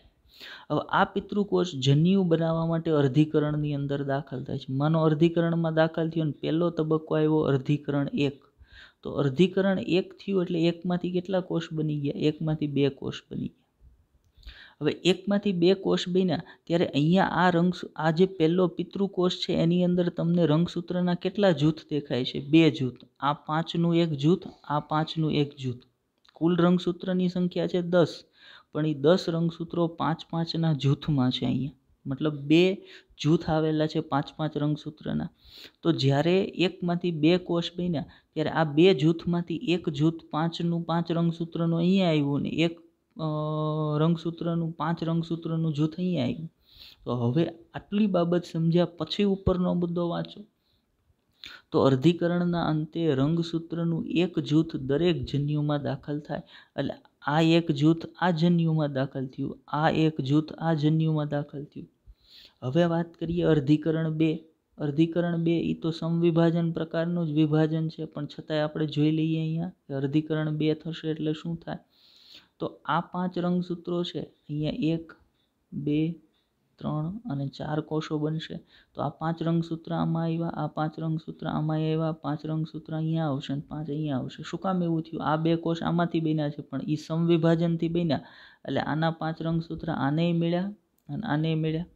હવે આ પિતૃકોષ જન્યુ બનાવવા માટે અર્ધીકરણની અંદર દાખલ થાય છે મનો અર્ધીકરણમાં દાખલ થયો ને પહેલો તબક્કો આવ્યો અર્ધીકરણ એક તો અર્ધીકરણ એક થયું એટલે એકમાંથી કેટલા કોષ બની ગયા એકમાંથી બે કોષ બની ગયા હવે એકમાંથી બે કોષ બન્યા ત્યારે અહીંયા આ રંગ આ જે પહેલો પિતૃકોષ છે એની અંદર તમને રંગસૂત્રના કેટલા જૂથ દેખાય છે બે જૂથ આ પાંચનું એક જૂથ આ પાંચનું એક જૂથ કુલ રંગસૂત્રની સંખ્યા છે દસ પણ એ દસ રંગસૂત્રો પાંચ પાંચના જૂથમાં છે અહીંયા મતલબ બે જૂથ આવેલા છે પાંચ પાંચ રંગસૂત્રના તો જ્યારે એકમાંથી બે કોષ બન્યા ત્યારે આ બે જૂથમાંથી એક જૂથ પાંચનું પાંચ રંગસૂત્રનું અહીંયા આવ્યું ને એક રંગસૂત્રનું પાંચ રંગસૂત્રનું જૂથ અહીંયા આવ્યું તો હવે આટલી બાબત સમજ્યા પછી ઉપરનો મુદ્દો વાંચો તો અર્ધીકરણના અંતે રંગસૂત્રનું એક જૂથ દરેક જન્યુમાં દાખલ થાય એટલે આ એક જૂથ આ જન્યુમાં દાખલ થયું આ એક જૂથ આ જન્યુમાં દાખલ થયું હવે વાત કરીએ અર્ધીકરણ બે અર્ધીકરણ બે એ તો સમવિભાજન પ્રકારનું જ વિભાજન છે પણ છતાંય આપણે જોઈ લઈએ અહીંયા અર્ધીકરણ બે થશે એટલે શું થાય તો આ પાંચ રંગસૂત્રો છે અહીંયા એક બે ત્રણ અને ચાર કોષો બનશે તો આ પાંચ રંગસૂત્ર આમાં આવ્યા આ પાંચ રંગસૂત્ર આમાં આવ્યા પાંચ રંગસૂત્ર અહીંયા આવશે અને પાંચ અહીંયા આવશે શું કામ એવું થયું આ બે કોષ આમાંથી બન્યા છે પણ એ સમવિભાજનથી બન્યા એટલે આના પાંચ રંગસૂત્ર આનેય મળ્યા અને આનેય મળ્યા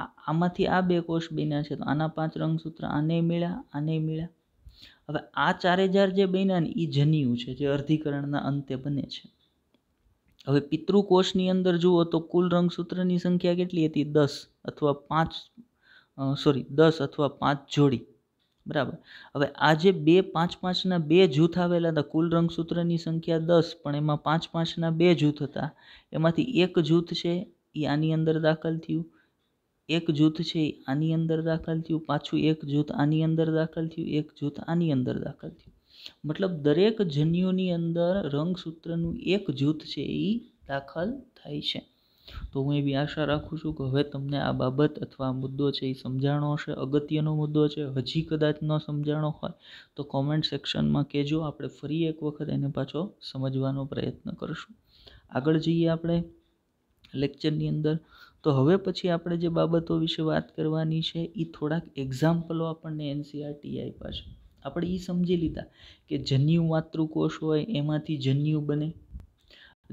આમાંથી આ બે કોષ બન્યા છે તો આના પાંચ રંગસૂત્ર આને મળ્યા આને મળ્યા હવે આ ચારે ચાર જે બન્યા ને એ જન્યુ છે જે અર્ધીકરણના અંતે બને છે હવે પિતૃકોષની અંદર જુઓ તો કુલ રંગસૂત્રની સંખ્યા કેટલી હતી દસ અથવા પાંચ સોરી દસ અથવા પાંચ જોડી બરાબર હવે આ જે બે પાંચ પાંચના બે જૂથ આવેલા હતા કુલ રંગસૂત્રની સંખ્યા દસ પણ એમાં પાંચ પાંચના બે જૂથ હતા એમાંથી એક જૂથ છે એ આની અંદર દાખલ થયું એક જૂથ છે આની અંદર દાખલ થયું પાછું એક જૂથ આની અંદર દાખલ થયું એક જૂથ આની અંદર દાખલ થયું મતલબ દરેક જન્યુની અંદર રંગસૂત્રનું એક જૂથ છે એ દાખલ થાય છે તો હું એવી આશા રાખું છું કે હવે તમને આ બાબત અથવા મુદ્દો છે એ સમજાણો હશે અગત્યનો મુદ્દો છે હજી કદાચ ન સમજાણો હોય તો કોમેન્ટ સેક્શનમાં કહેજો આપણે ફરી એક વખત એને પાછો સમજવાનો પ્રયત્ન કરીશું આગળ જઈએ આપણે લેક્ચરની અંદર તો હવે પછી આપણે જે બાબતો વિશે વાત કરવાની છે એ થોડાક એક્ઝામ્પલો આપણને એનસીઆરટી e આપ્યા છે આપણે એ સમજી લીધા કે જન્યુ માતૃકોષ હોય એમાંથી જન્યુ બને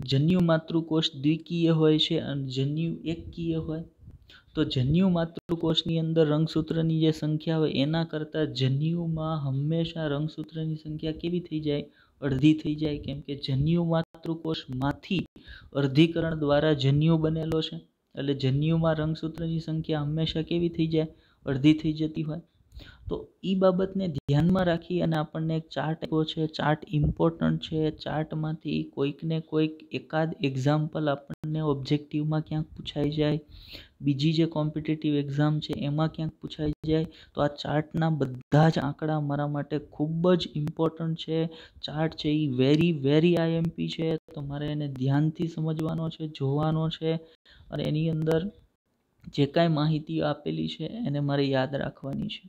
જન્યુ માતૃકોષ દ્વિકીય હોય છે અને જન્યુ એકકીય હોય તો જન્યુ માતૃકોષની અંદર રંગસૂત્રની જે સંખ્યા હોય એના કરતાં જન્યુમાં હંમેશા રંગસૂત્રની સંખ્યા કેવી થઈ જાય અડધી થઈ જાય કેમ કે જન્યુ માતૃકોષમાંથી અર્ધીકરણ દ્વારા જન્યુ બનેલો છે એટલે જન્યુમાં રંગસૂત્રની સંખ્યા હંમેશા કેવી થઈ જાય અડધી થઈ જતી હોય તો એ બાબતને ધ્યાનમાં રાખી અને આપણને એક ચાર્ટ આપ્યો છે ચાર્ટ ઇમ્પોર્ટન્ટ છે ચાર્ટમાંથી કોઈકને કોઈક એકાદ એક્ઝામ્પલ આપણને ઓબ્જેક્ટિવમાં ક્યાંક પૂછાઈ જાય બીજી જે કોમ્પિટિટિવ એક્ઝામ છે એમાં ક્યાંક પૂછાઈ જાય તો આ ચાર્ટના બધા જ આંકડા મારા માટે ખૂબ જ ઇમ્પોર્ટન્ટ છે ચાર્ટ છે એ વેરી વેરી આઈએમપી છે તો મારે એને ધ્યાનથી સમજવાનો છે જોવાનો છે અને એની અંદર જે કાંઈ માહિતી આપેલી છે એને મારે યાદ રાખવાની છે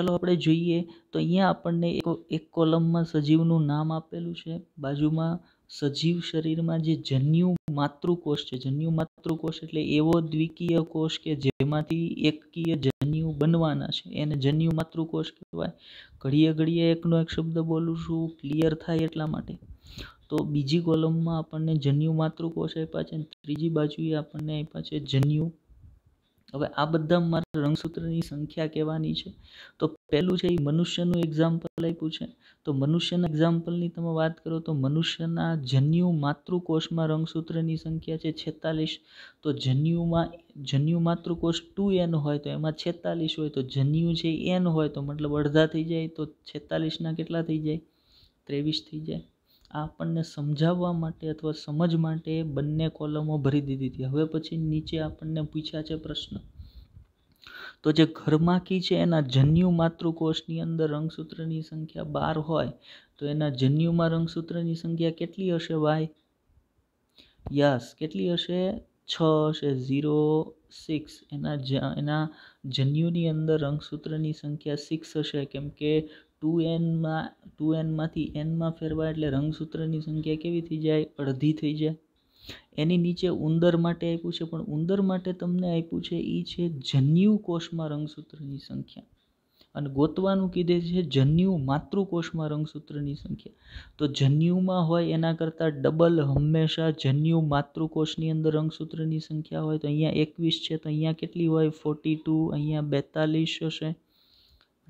ચલો આપણે જોઈએ તો અહીંયા આપણને એક કોલમમાં સજીવનું નામ આપેલું છે બાજુમાં સજીવ શરીરમાં જે જન્યુ માતૃકોષ છે જન્યુ માતૃકોષ એટલે એવો દ્વિકીય કોષ કે જેમાંથી એકકીય જન્યુ બનવાના છે એને જન્યુ માતૃકોષ કહેવાય ઘડીએ ઘડીએ એકનો એક શબ્દ બોલું છું ક્લિયર થાય એટલા માટે તો બીજી કોલમમાં આપણને જન્યુ માતૃકોષ આપ્યા છે ત્રીજી બાજુએ આપણને આપ્યા છે જન્યુ હવે આ બધા મારા રંગસૂત્રની સંખ્યા કહેવાની છે તો પહેલું છે એ મનુષ્યનું એક્ઝામ્પલ આપ્યું છે તો મનુષ્યના એક્ઝામ્પલની તમે વાત કરો તો મનુષ્યના જન્યુ માતૃકોષમાં રંગસૂત્રની સંખ્યા છે છેતાલીસ તો જન્યુમાં જન્યુ માતૃકોષ ટુ એન હોય તો એમાં છેતાલીસ હોય તો જન્યુ છે એન હોય તો મતલબ અડધા થઈ જાય તો છેતાલીસના કેટલા થઈ જાય ત્રેવીસ થઈ જાય આપણને સમજાવવા માટે અથવા સમજ માટે બંને કોલમો ભરી દીધી હતી હવે પછી નીચે આપણને પૂછ્યા છે પ્રશ્ન તો જે ઘરમાખી છે એના જન્યુ માતૃકોષની અંદર રંગસૂત્રની સંખ્યા બાર હોય તો એના જન્યુમાં રંગસૂત્રની સંખ્યા કેટલી હશે વાય યસ કેટલી હશે છ હશે ઝીરો સિક્સ એના જ એના જન્યુની અંદર રંગસૂત્રની સંખ્યા સિક્સ હશે કેમ કે ટુ એનમાં ટુ એનમાંથી એનમાં ફેરવા એટલે રંગસૂત્રની સંખ્યા કેવી થઈ જાય અડધી થઈ જાય એની નીચે ઉંદર માટે આપ્યું છે પણ ઉંદર માટે તમને આપ્યું છે એ છે જન્યુ કોષમાં રંગસૂત્રની સંખ્યા અને ગોતવાનું કીધે છે જન્યુ માતૃકોષમાં રંગસૂત્રની સંખ્યા તો જન્યુમાં હોય એના કરતાં ડબલ હંમેશા જન્યુ માતૃકોષની અંદર રંગસૂત્રની સંખ્યા હોય તો અહીંયા એકવીસ છે તો અહીંયા કેટલી હોય ફોર્ટી ટુ અહીંયા બેતાલીસ હશે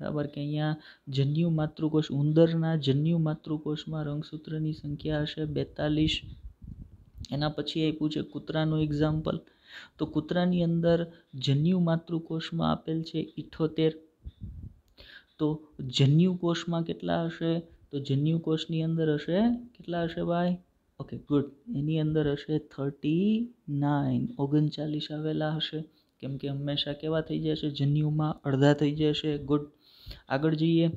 બરાબર કે અહીંયા જન્યુ માતૃકોષ ઉંદરના જન્યુ માતૃકોષમાં રંગસૂત્રની સંખ્યા હશે બેતાલીસ એના પછી આપ્યું છે કૂતરાનું એક્ઝામ્પલ તો કૂતરાની અંદર જન્યુ માતૃકોષમાં આપેલ છે ઇઠોતેર તો જન્યુ કોષમાં કેટલા હશે તો જન્યુ કોષની અંદર હશે કેટલા હશે ભાઈ ઓકે ગુડ એની અંદર હશે થર્ટી નાઇન ઓગણચાલીસ આવેલા હશે કેમ કે હંમેશા કેવા થઈ જશે જન્યુમાં અડધા થઈ જશે ગુડ આગળ જઈએ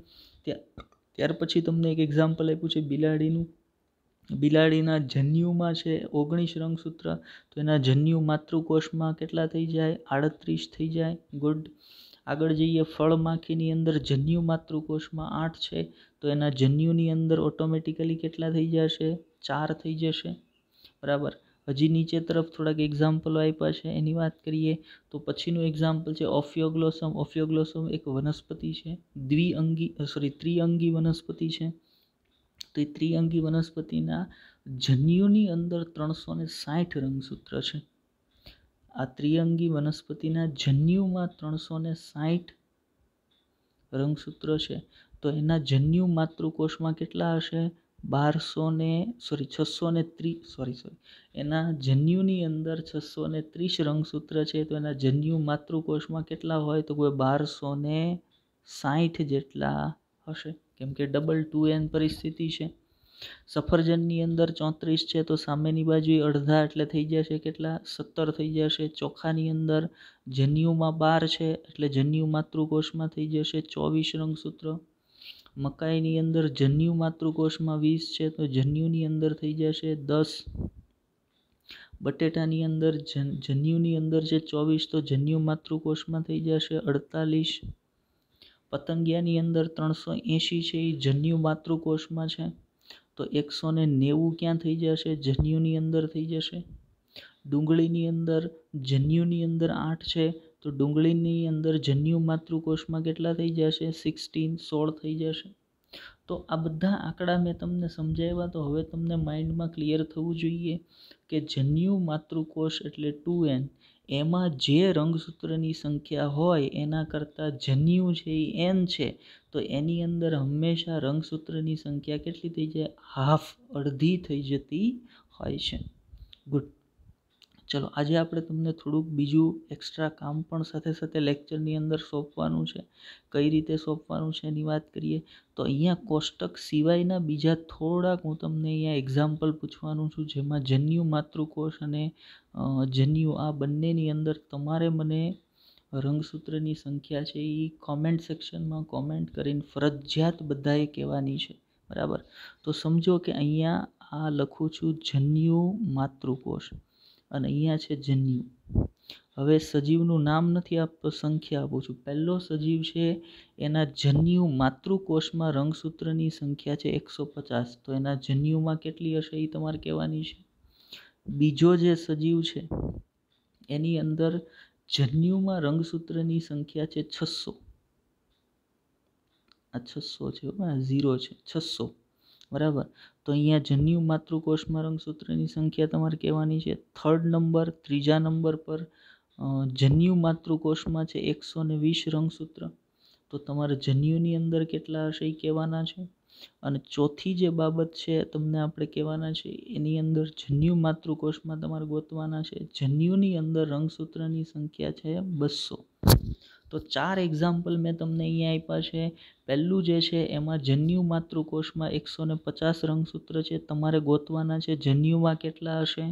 ત્યાર પછી તમને એક એક્ઝામ્પલ આપ્યું છે બિલાડીનું બિલાડીના જન્યુમાં છે ઓગણીસ રંગસૂત્ર તો એના જન્યુ માતૃકોષમાં કેટલા થઈ જાય આડત્રીસ થઈ જાય ગુડ આગળ જઈએ ફળમાખીની અંદર જન્યુ માતૃકોષમાં આઠ છે તો એના જન્યુની અંદર ઓટોમેટિકલી કેટલા થઈ જશે ચાર થઈ જશે બરાબર હજી નીચે તરફ થોડાક એક્ઝામ્પલો આપ્યા છે એની વાત કરીએ તો પછીનું એક્ઝામ્પલ છે ઓફિયોગ્લોસમ ઓફિયોગ્લોસમ એક વનસ્પતિ છે દ્વિઅંગી સોરી ત્રિઅંગી વનસ્પતિ છે તો એ ત્રિઅંગી વનસ્પતિના જન્યુની અંદર ત્રણસો ને સાઠ રંગસૂત્ર છે આ ત્રિઅંગી વનસ્પતિના જન્યુમાં ત્રણસો ને સાઠ રંગસૂત્ર છે તો એના જન્યુ માતૃકોષમાં કેટલા હશે બારસો ને સોરી છસો ને ત્રીસ સોરી સોરી એના જન્યુની અંદર છસો ને ત્રીસ રંગસૂત્ર છે તો એના જન્યુ માતૃકોષમાં કેટલા હોય તો કોઈ બારસો ને સાઠ જેટલા હશે કેમ કે ડબલ ટુ એન પરિસ્થિતિ છે સફરજનની અંદર ચોત્રીસ છે તો સામેની બાજુએ અડધા એટલે થઈ જશે કેટલા સત્તર થઈ જશે ચોખાની અંદર જન્યુમાં બાર છે એટલે જન્યુ માતૃકોષમાં થઈ જશે ચોવીસ રંગસૂત્ર મકાઈની અંદર જન્યુ માતૃકોષમાં વીસ છે તો જન્યુની અંદર થઈ જશે દસ બટેટાની અંદર જન જન્યુની અંદર છે ચોવીસ તો જન્યુ માતૃકોષમાં થઈ જશે અડતાલીસ પતંગિયાની અંદર ત્રણસો એંશી છે એ જન્યુ માતૃકોષમાં છે તો એકસો ને નેવું ક્યાં થઈ જશે જન્યુની અંદર થઈ જશે ડુંગળીની અંદર જન્યુની અંદર આઠ છે તો ડુંગળીની અંદર જન્યુ માતૃકોષમાં કેટલા થઈ જશે સિક્સટીન સોળ થઈ જશે તો આ બધા આંકડા મેં તમને સમજાવ્યા તો હવે તમને માઇન્ડમાં ક્લિયર થવું જોઈએ કે જન્યુ માતૃકોષ એટલે ટુ એન એમાં જે રંગસૂત્રની સંખ્યા હોય એના કરતાં જન્યુ છે એ એન છે તો એની અંદર હંમેશા રંગસૂત્રની સંખ્યા કેટલી થઈ જાય હાફ અડધી થઈ જતી હોય છે ગુડ ચલો આજે આપણે તમને થોડુંક બીજું એક્સ્ટ્રા કામ પણ સાથે સાથે લેક્ચરની અંદર સોંપવાનું છે કઈ રીતે સોંપવાનું છે એની વાત કરીએ તો અહીંયા કોષ્ટક સિવાયના બીજા થોડાક હું તમને અહીંયા એક્ઝામ્પલ પૂછવાનું છું જેમાં જન્યુ માતૃકોષ અને જન્યુ આ બંનેની અંદર તમારે મને રંગસૂત્રની સંખ્યા છે એ કોમેન્ટ સેક્શનમાં કોમેન્ટ કરીને ફરજિયાત બધાએ કહેવાની છે બરાબર તો સમજો કે અહીંયા આ લખું છું જન્યુ માતૃકોષ અને અહીંયા છે જન્યુ હવે સજીવનું નામ નથી આપતો સંખ્યા આપું છું પહેલો સજીવ છે એના જન્યુ માતૃકોષમાં રંગસૂત્રની સંખ્યા છે એકસો પચાસ તો એના જન્યુમાં કેટલી હશે એ તમારે કહેવાની છે બીજો જે સજીવ છે એની અંદર જન્યુમાં રંગસૂત્રની સંખ્યા છે છસો આ છસો છે ઝીરો છે છસો બરાબર તો અહીંયા જન્યુ માતૃકોષમાં રંગસૂત્રની સંખ્યા તમારે કહેવાની છે થર્ડ નંબર ત્રીજા નંબર પર જન્યુ માતૃકોષમાં છે એકસો ને વીસ રંગસૂત્ર તો તમારે જન્યુની અંદર કેટલા હશે એ કહેવાના છે અને ચોથી જે બાબત છે તમને આપણે કહેવાના છે એની અંદર જન્યુ માતૃકોષમાં તમારે ગોતવાના છે જન્યુની અંદર રંગસૂત્રની સંખ્યા છે બસો તો ચાર એક્ઝામ્પલ મેં તમને અહીંયા આપ્યા છે પહેલું જે છે એમાં જન્યુ માતૃકોષમાં એકસો ને પચાસ રંગસૂત્ર છે તમારે ગોતવાના છે જન્યુમાં કેટલા હશે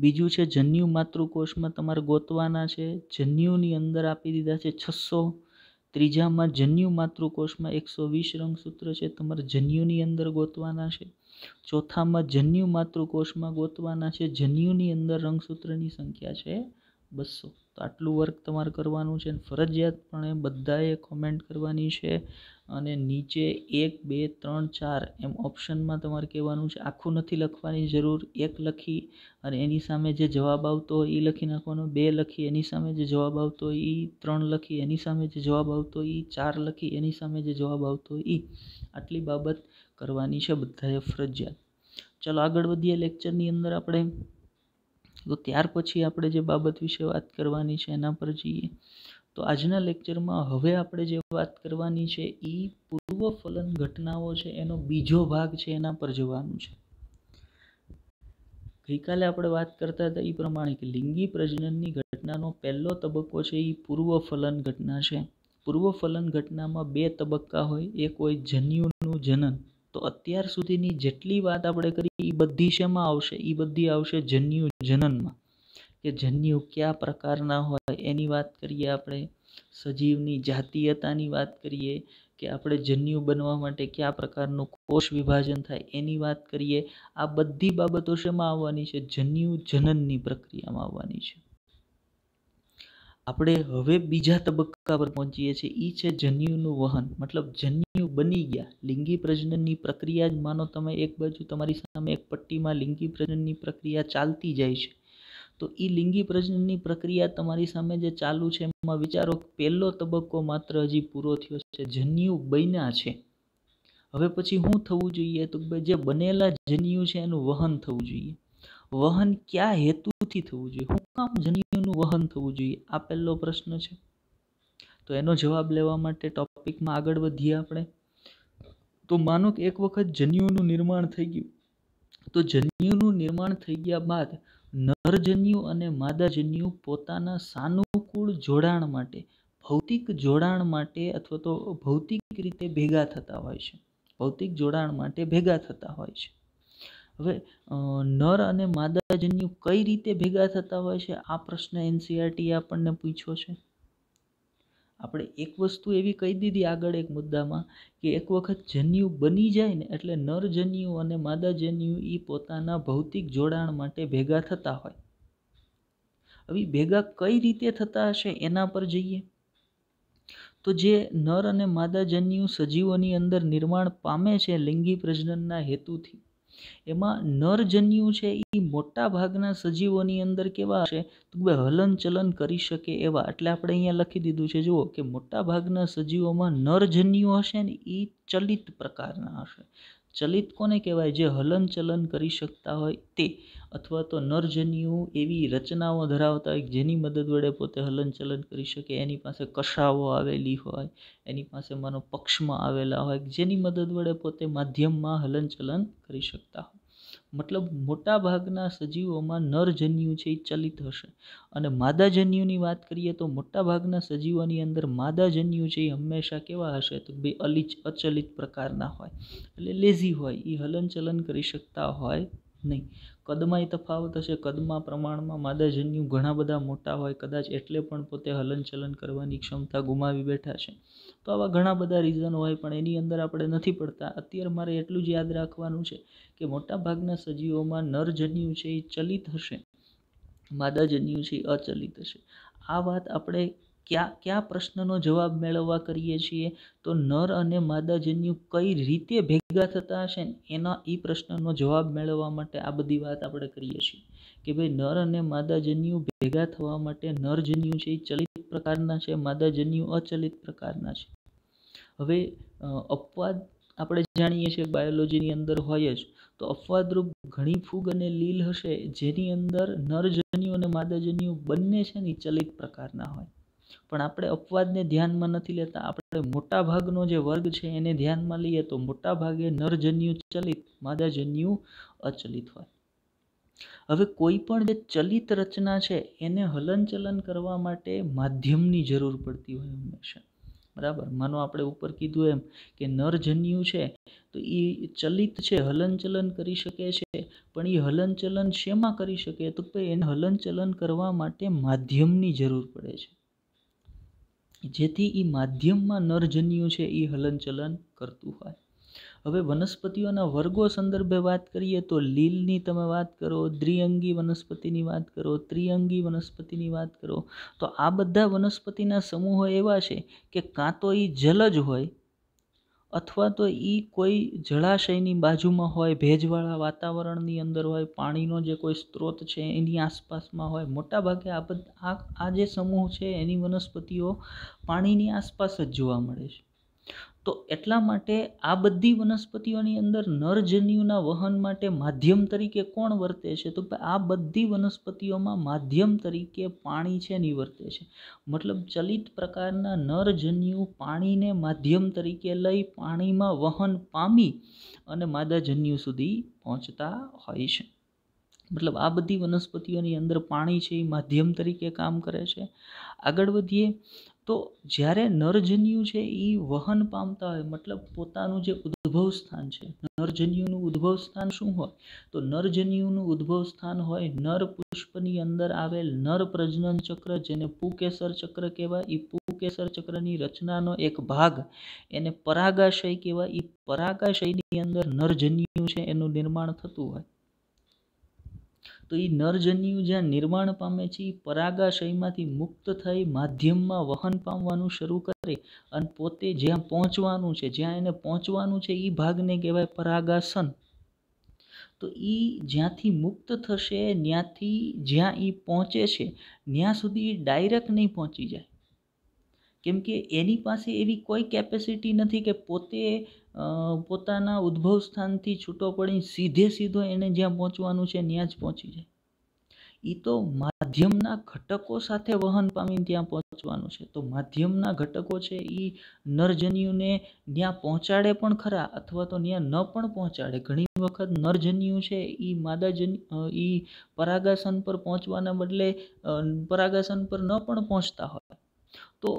બીજું છે જન્યુ માતૃકોષમાં તમારે ગોતવાના છે જન્યુની અંદર આપી દીધા છે છસો ત્રીજામાં જન્યુ માતૃકોષમાં એકસો વીસ રંગસૂત્ર છે તમારે જન્યુની અંદર ગોતવાના છે ચોથામાં જન્યુ માતૃકોષમાં ગોતવાના છે જન્યુની અંદર રંગસૂત્રની સંખ્યા છે બસો તો આટલું વર્ક તમારે કરવાનું છે અને ફરજિયાતપણે બધાએ કોમેન્ટ કરવાની છે અને નીચે એક બે ત્રણ ચાર એમ ઓપ્શનમાં તમારે કહેવાનું છે આખું નથી લખવાની જરૂર એક લખી અને એની સામે જે જવાબ આવતો હોય એ લખી નાખવાનો બે લખી એની સામે જે જવાબ આવતો હોય એ ત્રણ લખી એની સામે જે જવાબ આવતો હોય એ ચાર લખી એની સામે જે જવાબ આવતો હોય એ આટલી બાબત કરવાની છે બધાએ ફરજિયાત ચલો આગળ વધીએ લેક્ચરની અંદર આપણે તો ત્યાર પછી આપણે જે બાબત વિશે વાત કરવાની છે એના પર જઈએ તો આજના લેક્ચરમાં હવે આપણે જે વાત કરવાની છે એ પૂર્વ ફલન ઘટનાઓ છે એનો બીજો ભાગ છે એના પર જવાનું છે ગઈકાલે આપણે વાત કરતા હતા એ પ્રમાણે કે લિંગી પ્રજનનની ઘટનાનો પહેલો તબક્કો છે એ પૂર્વ ફલન ઘટના છે પૂર્વ ફલન ઘટનામાં બે તબક્કા હોય એક હોય જન્યુનું જનન તો અત્યાર સુધીની જેટલી વાત આપણે કરી એ બધી શેમાં આવશે એ બધી આવશે જન્યુ જનનમાં કે જન્યુ કયા પ્રકારના હોય એની વાત કરીએ આપણે સજીવની જાતીયતાની વાત કરીએ કે આપણે જન્યુ બનવા માટે કયા પ્રકારનું કોષ વિભાજન થાય એની વાત કરીએ આ બધી બાબતો શેમાં આવવાની છે જન્યુ જનનની પ્રક્રિયામાં આવવાની છે આપણે હવે બીજા તબક્કા પર પહોંચીએ છીએ એ છે જન્યુનું વહન મતલબ જન્યુ બની ગયા લિંગી પ્રજનનની પ્રક્રિયા જ માનો તમે એક બાજુ તમારી સામે એક પટ્ટીમાં લિંગી પ્રજનનની પ્રક્રિયા ચાલતી જાય છે તો એ લિંગી પ્રજનનની પ્રક્રિયા તમારી સામે જે ચાલુ છે એમાં વિચારો પહેલો તબક્કો માત્ર હજી પૂરો થયો છે જન્યુ બન્યા છે હવે પછી શું થવું જોઈએ તો જે બનેલા જન્યુ છે એનું વહન થવું જોઈએ વહન કયા હેતુથી થવું જોઈએ શું કામ જન્યુ કેમનું વહન થવું જોઈએ આ પહેલો પ્રશ્ન છે તો એનો જવાબ લેવા માટે ટોપિકમાં આગળ વધીએ આપણે તો માનો કે એક વખત જન્યુનું નિર્માણ થઈ ગયું તો જન્યુનું નિર્માણ થઈ ગયા બાદ નરજન્યુ અને માદાજન્યુ પોતાના સાનુકૂળ જોડાણ માટે ભૌતિક જોડાણ માટે અથવા તો ભૌતિક રીતે ભેગા થતા હોય છે ભૌતિક જોડાણ માટે ભેગા થતા હોય છે હવે નર અને માદાજન્યુ કઈ રીતે ભેગા થતા હોય છે આ પ્રશ્ન e એનસીઆરટી આપણને પૂછ્યો છે આપણે એક વસ્તુ એવી કહી દીધી આગળ એક મુદ્દામાં કે એક વખત જન્યુ બની જાય ને એટલે નર જન્યુ અને માદા જન્યુ એ પોતાના ભૌતિક જોડાણ માટે ભેગા થતા હોય હવે ભેગા કઈ રીતે થતા હશે એના પર જઈએ તો જે નર અને માદા જન્યુ સજીવોની અંદર નિર્માણ પામે છે લિંગી પ્રજનનના હેતુથી એમાં નરજન્યુ છે એ મોટા ભાગના સજીવોની અંદર કેવા હશે તો કે હલનચલન કરી શકે એવા એટલે આપણે અહીંયા લખી દીધું છે જુઓ કે મોટા ભાગના સજીવોમાં નરજન્યુ હશે ને એ ચલિત પ્રકારના હશે ચલિત કોને કહેવાય જે હલનચલન કરી શકતા હોય તે અથવા તો નરજન્યુ એવી રચનાઓ ધરાવતા હોય જેની મદદ વડે પોતે હલનચલન કરી શકે એની પાસે કશાઓ આવેલી હોય એની પાસે માનો પક્ષમાં આવેલા હોય જેની મદદ વડે પોતે માધ્યમમાં હલનચલન કરી શકતા હોય મતલબ મોટાભાગના સજીવોમાં નરજન્યુ છે એ ચલિત હશે અને માદાજન્યુની વાત કરીએ તો મોટા ભાગના સજીવોની અંદર માદાજન્યુ છે એ હંમેશા કેવા હશે તો બે અલિચ અચલિત પ્રકારના હોય એટલે લેઝી હોય એ હલનચલન કરી શકતા હોય નહીં કદમાંય તફાવત હશે કદમાં પ્રમાણમાં માદાજન્યુ ઘણા બધા મોટા હોય કદાચ એટલે પણ પોતે હલનચલન કરવાની ક્ષમતા ગુમાવી બેઠા છે તો આવા ઘણા બધા રીઝન હોય પણ એની અંદર આપણે નથી પડતા અત્યારે મારે એટલું જ યાદ રાખવાનું છે કે મોટાભાગના સજીવોમાં નરજન્યુ છે એ ચલિત હશે માદાજન્યુ છે એ અચલિત હશે આ વાત આપણે કયા કયા પ્રશ્નનો જવાબ મેળવવા કરીએ છીએ તો નર અને માદા જન્યુ કઈ રીતે ભેગા થતા હશે ને એના એ પ્રશ્નનો જવાબ મેળવવા માટે આ બધી વાત આપણે કરીએ છીએ કે ભાઈ નર અને માદા જન્યુ ભેગા થવા માટે નર જન્યુ છે એ ચલિત પ્રકારના છે માદા જન્યુ અચલિત પ્રકારના છે હવે અપવાદ આપણે જાણીએ છીએ બાયોલોજીની અંદર હોય જ તો અપવાદરૂપ ઘણી ફૂગ અને લીલ હશે જેની અંદર નરજન્યુ અને માદાજન્યુ બંને છે ને ચલિત પ્રકારના હોય પણ આપણે અપવાદને ધ્યાનમાં નથી લેતા આપણે મોટાભાગનો જે વર્ગ છે એને ધ્યાનમાં લઈએ તો મોટાભાગે નરજન્યુ ચલિત માદાજન્યુ અચલિત હોય હવે કોઈ પણ જે ચલિત રચના છે એને હલનચલન કરવા માટે માધ્યમની જરૂર પડતી હોય હંમેશા બરાબર માનો આપણે ઉપર કીધું એમ કે નરજન્યુ છે તો એ ચલિત છે હલનચલન કરી શકે છે પણ એ હલનચલન શેમાં કરી શકે તો કે એને હલનચલન કરવા માટે માધ્યમની જરૂર પડે છે જેથી એ માધ્યમમાં નરજન્યુ છે એ હલનચલન કરતું હોય હવે વનસ્પતિઓના વર્ગો સંદર્ભે વાત કરીએ તો લીલની તમે વાત કરો દ્વિઅંગી વનસ્પતિની વાત કરો ત્રિઅંગી વનસ્પતિની વાત કરો તો આ બધા વનસ્પતિના સમૂહો એવા છે કે કાં તો એ જલજ હોય અથવા તો એ કોઈ જળાશયની બાજુમાં હોય ભેજવાળા વાતાવરણની અંદર હોય પાણીનો જે કોઈ સ્ત્રોત છે એની આસપાસમાં હોય મોટાભાગે આ આ જે સમૂહ છે એની વનસ્પતિઓ પાણીની આસપાસ જ જોવા મળે છે તો એટલા માટે આ બધી વનસ્પતિઓની અંદર નરજન્યુના વહન માટે માધ્યમ તરીકે કોણ વર્તે છે તો આ બધી વનસ્પતિઓમાં માધ્યમ તરીકે પાણી છે એની વર્તે છે મતલબ ચલિત પ્રકારના નરજન્યુ પાણીને માધ્યમ તરીકે લઈ પાણીમાં વહન પામી અને માદાજન્યુ સુધી પહોંચતા હોય છે મતલબ આ બધી વનસ્પતિઓની અંદર પાણી છે એ માધ્યમ તરીકે કામ કરે છે આગળ વધીએ તો જ્યારે નરજન્યુ છે એ વહન પામતા હોય મતલબ પોતાનું જે ઉદ્ભવ સ્થાન છે નરજન્યુનું ઉદ્ભવ સ્થાન શું હોય તો નરજન્યુનું ઉદ્ભવ સ્થાન હોય નર પુષ્પની અંદર આવેલ નર પ્રજનન ચક્ર જેને પુકેસર ચક્ર કહેવાય એ પુકેસર ચક્રની રચનાનો એક ભાગ એને પરાગાશય કહેવાય એ પરાગાશયની અંદર નરજન્યુ છે એનું નિર્માણ થતું હોય તો એ નરજન્યુ જ્યાં નિર્માણ પામે છે એ પરાગાશયમાંથી મુક્ત થઈ માધ્યમમાં વહન પામવાનું શરૂ કરે અને પોતે જ્યાં પહોંચવાનું છે જ્યાં એને પહોંચવાનું છે એ ભાગને કહેવાય પરાગાસન તો એ જ્યાંથી મુક્ત થશે ત્યાંથી જ્યાં એ પહોંચે છે ત્યાં સુધી ડાયરેક્ટ નહીં પહોંચી જાય કેમ કે એની પાસે એવી કોઈ કેપેસિટી નથી કે પોતે પોતાના ઉદ્ભવ સ્થાનથી છૂટો પડી સીધે સીધો એને જ્યાં પહોંચવાનું છે ત્યાં જ પહોંચી જાય એ તો માધ્યમના ઘટકો સાથે વહન પામીને ત્યાં પહોંચવાનું છે તો માધ્યમના ઘટકો છે એ નરજન્યુને ત્યાં પહોંચાડે પણ ખરા અથવા તો ત્યાં ન પણ પહોંચાડે ઘણી વખત નરજન્યુ છે એ માદાજન એ પરાગાસન પર પહોંચવાના બદલે પરાગાસન પર ન પણ પહોંચતા હોય તો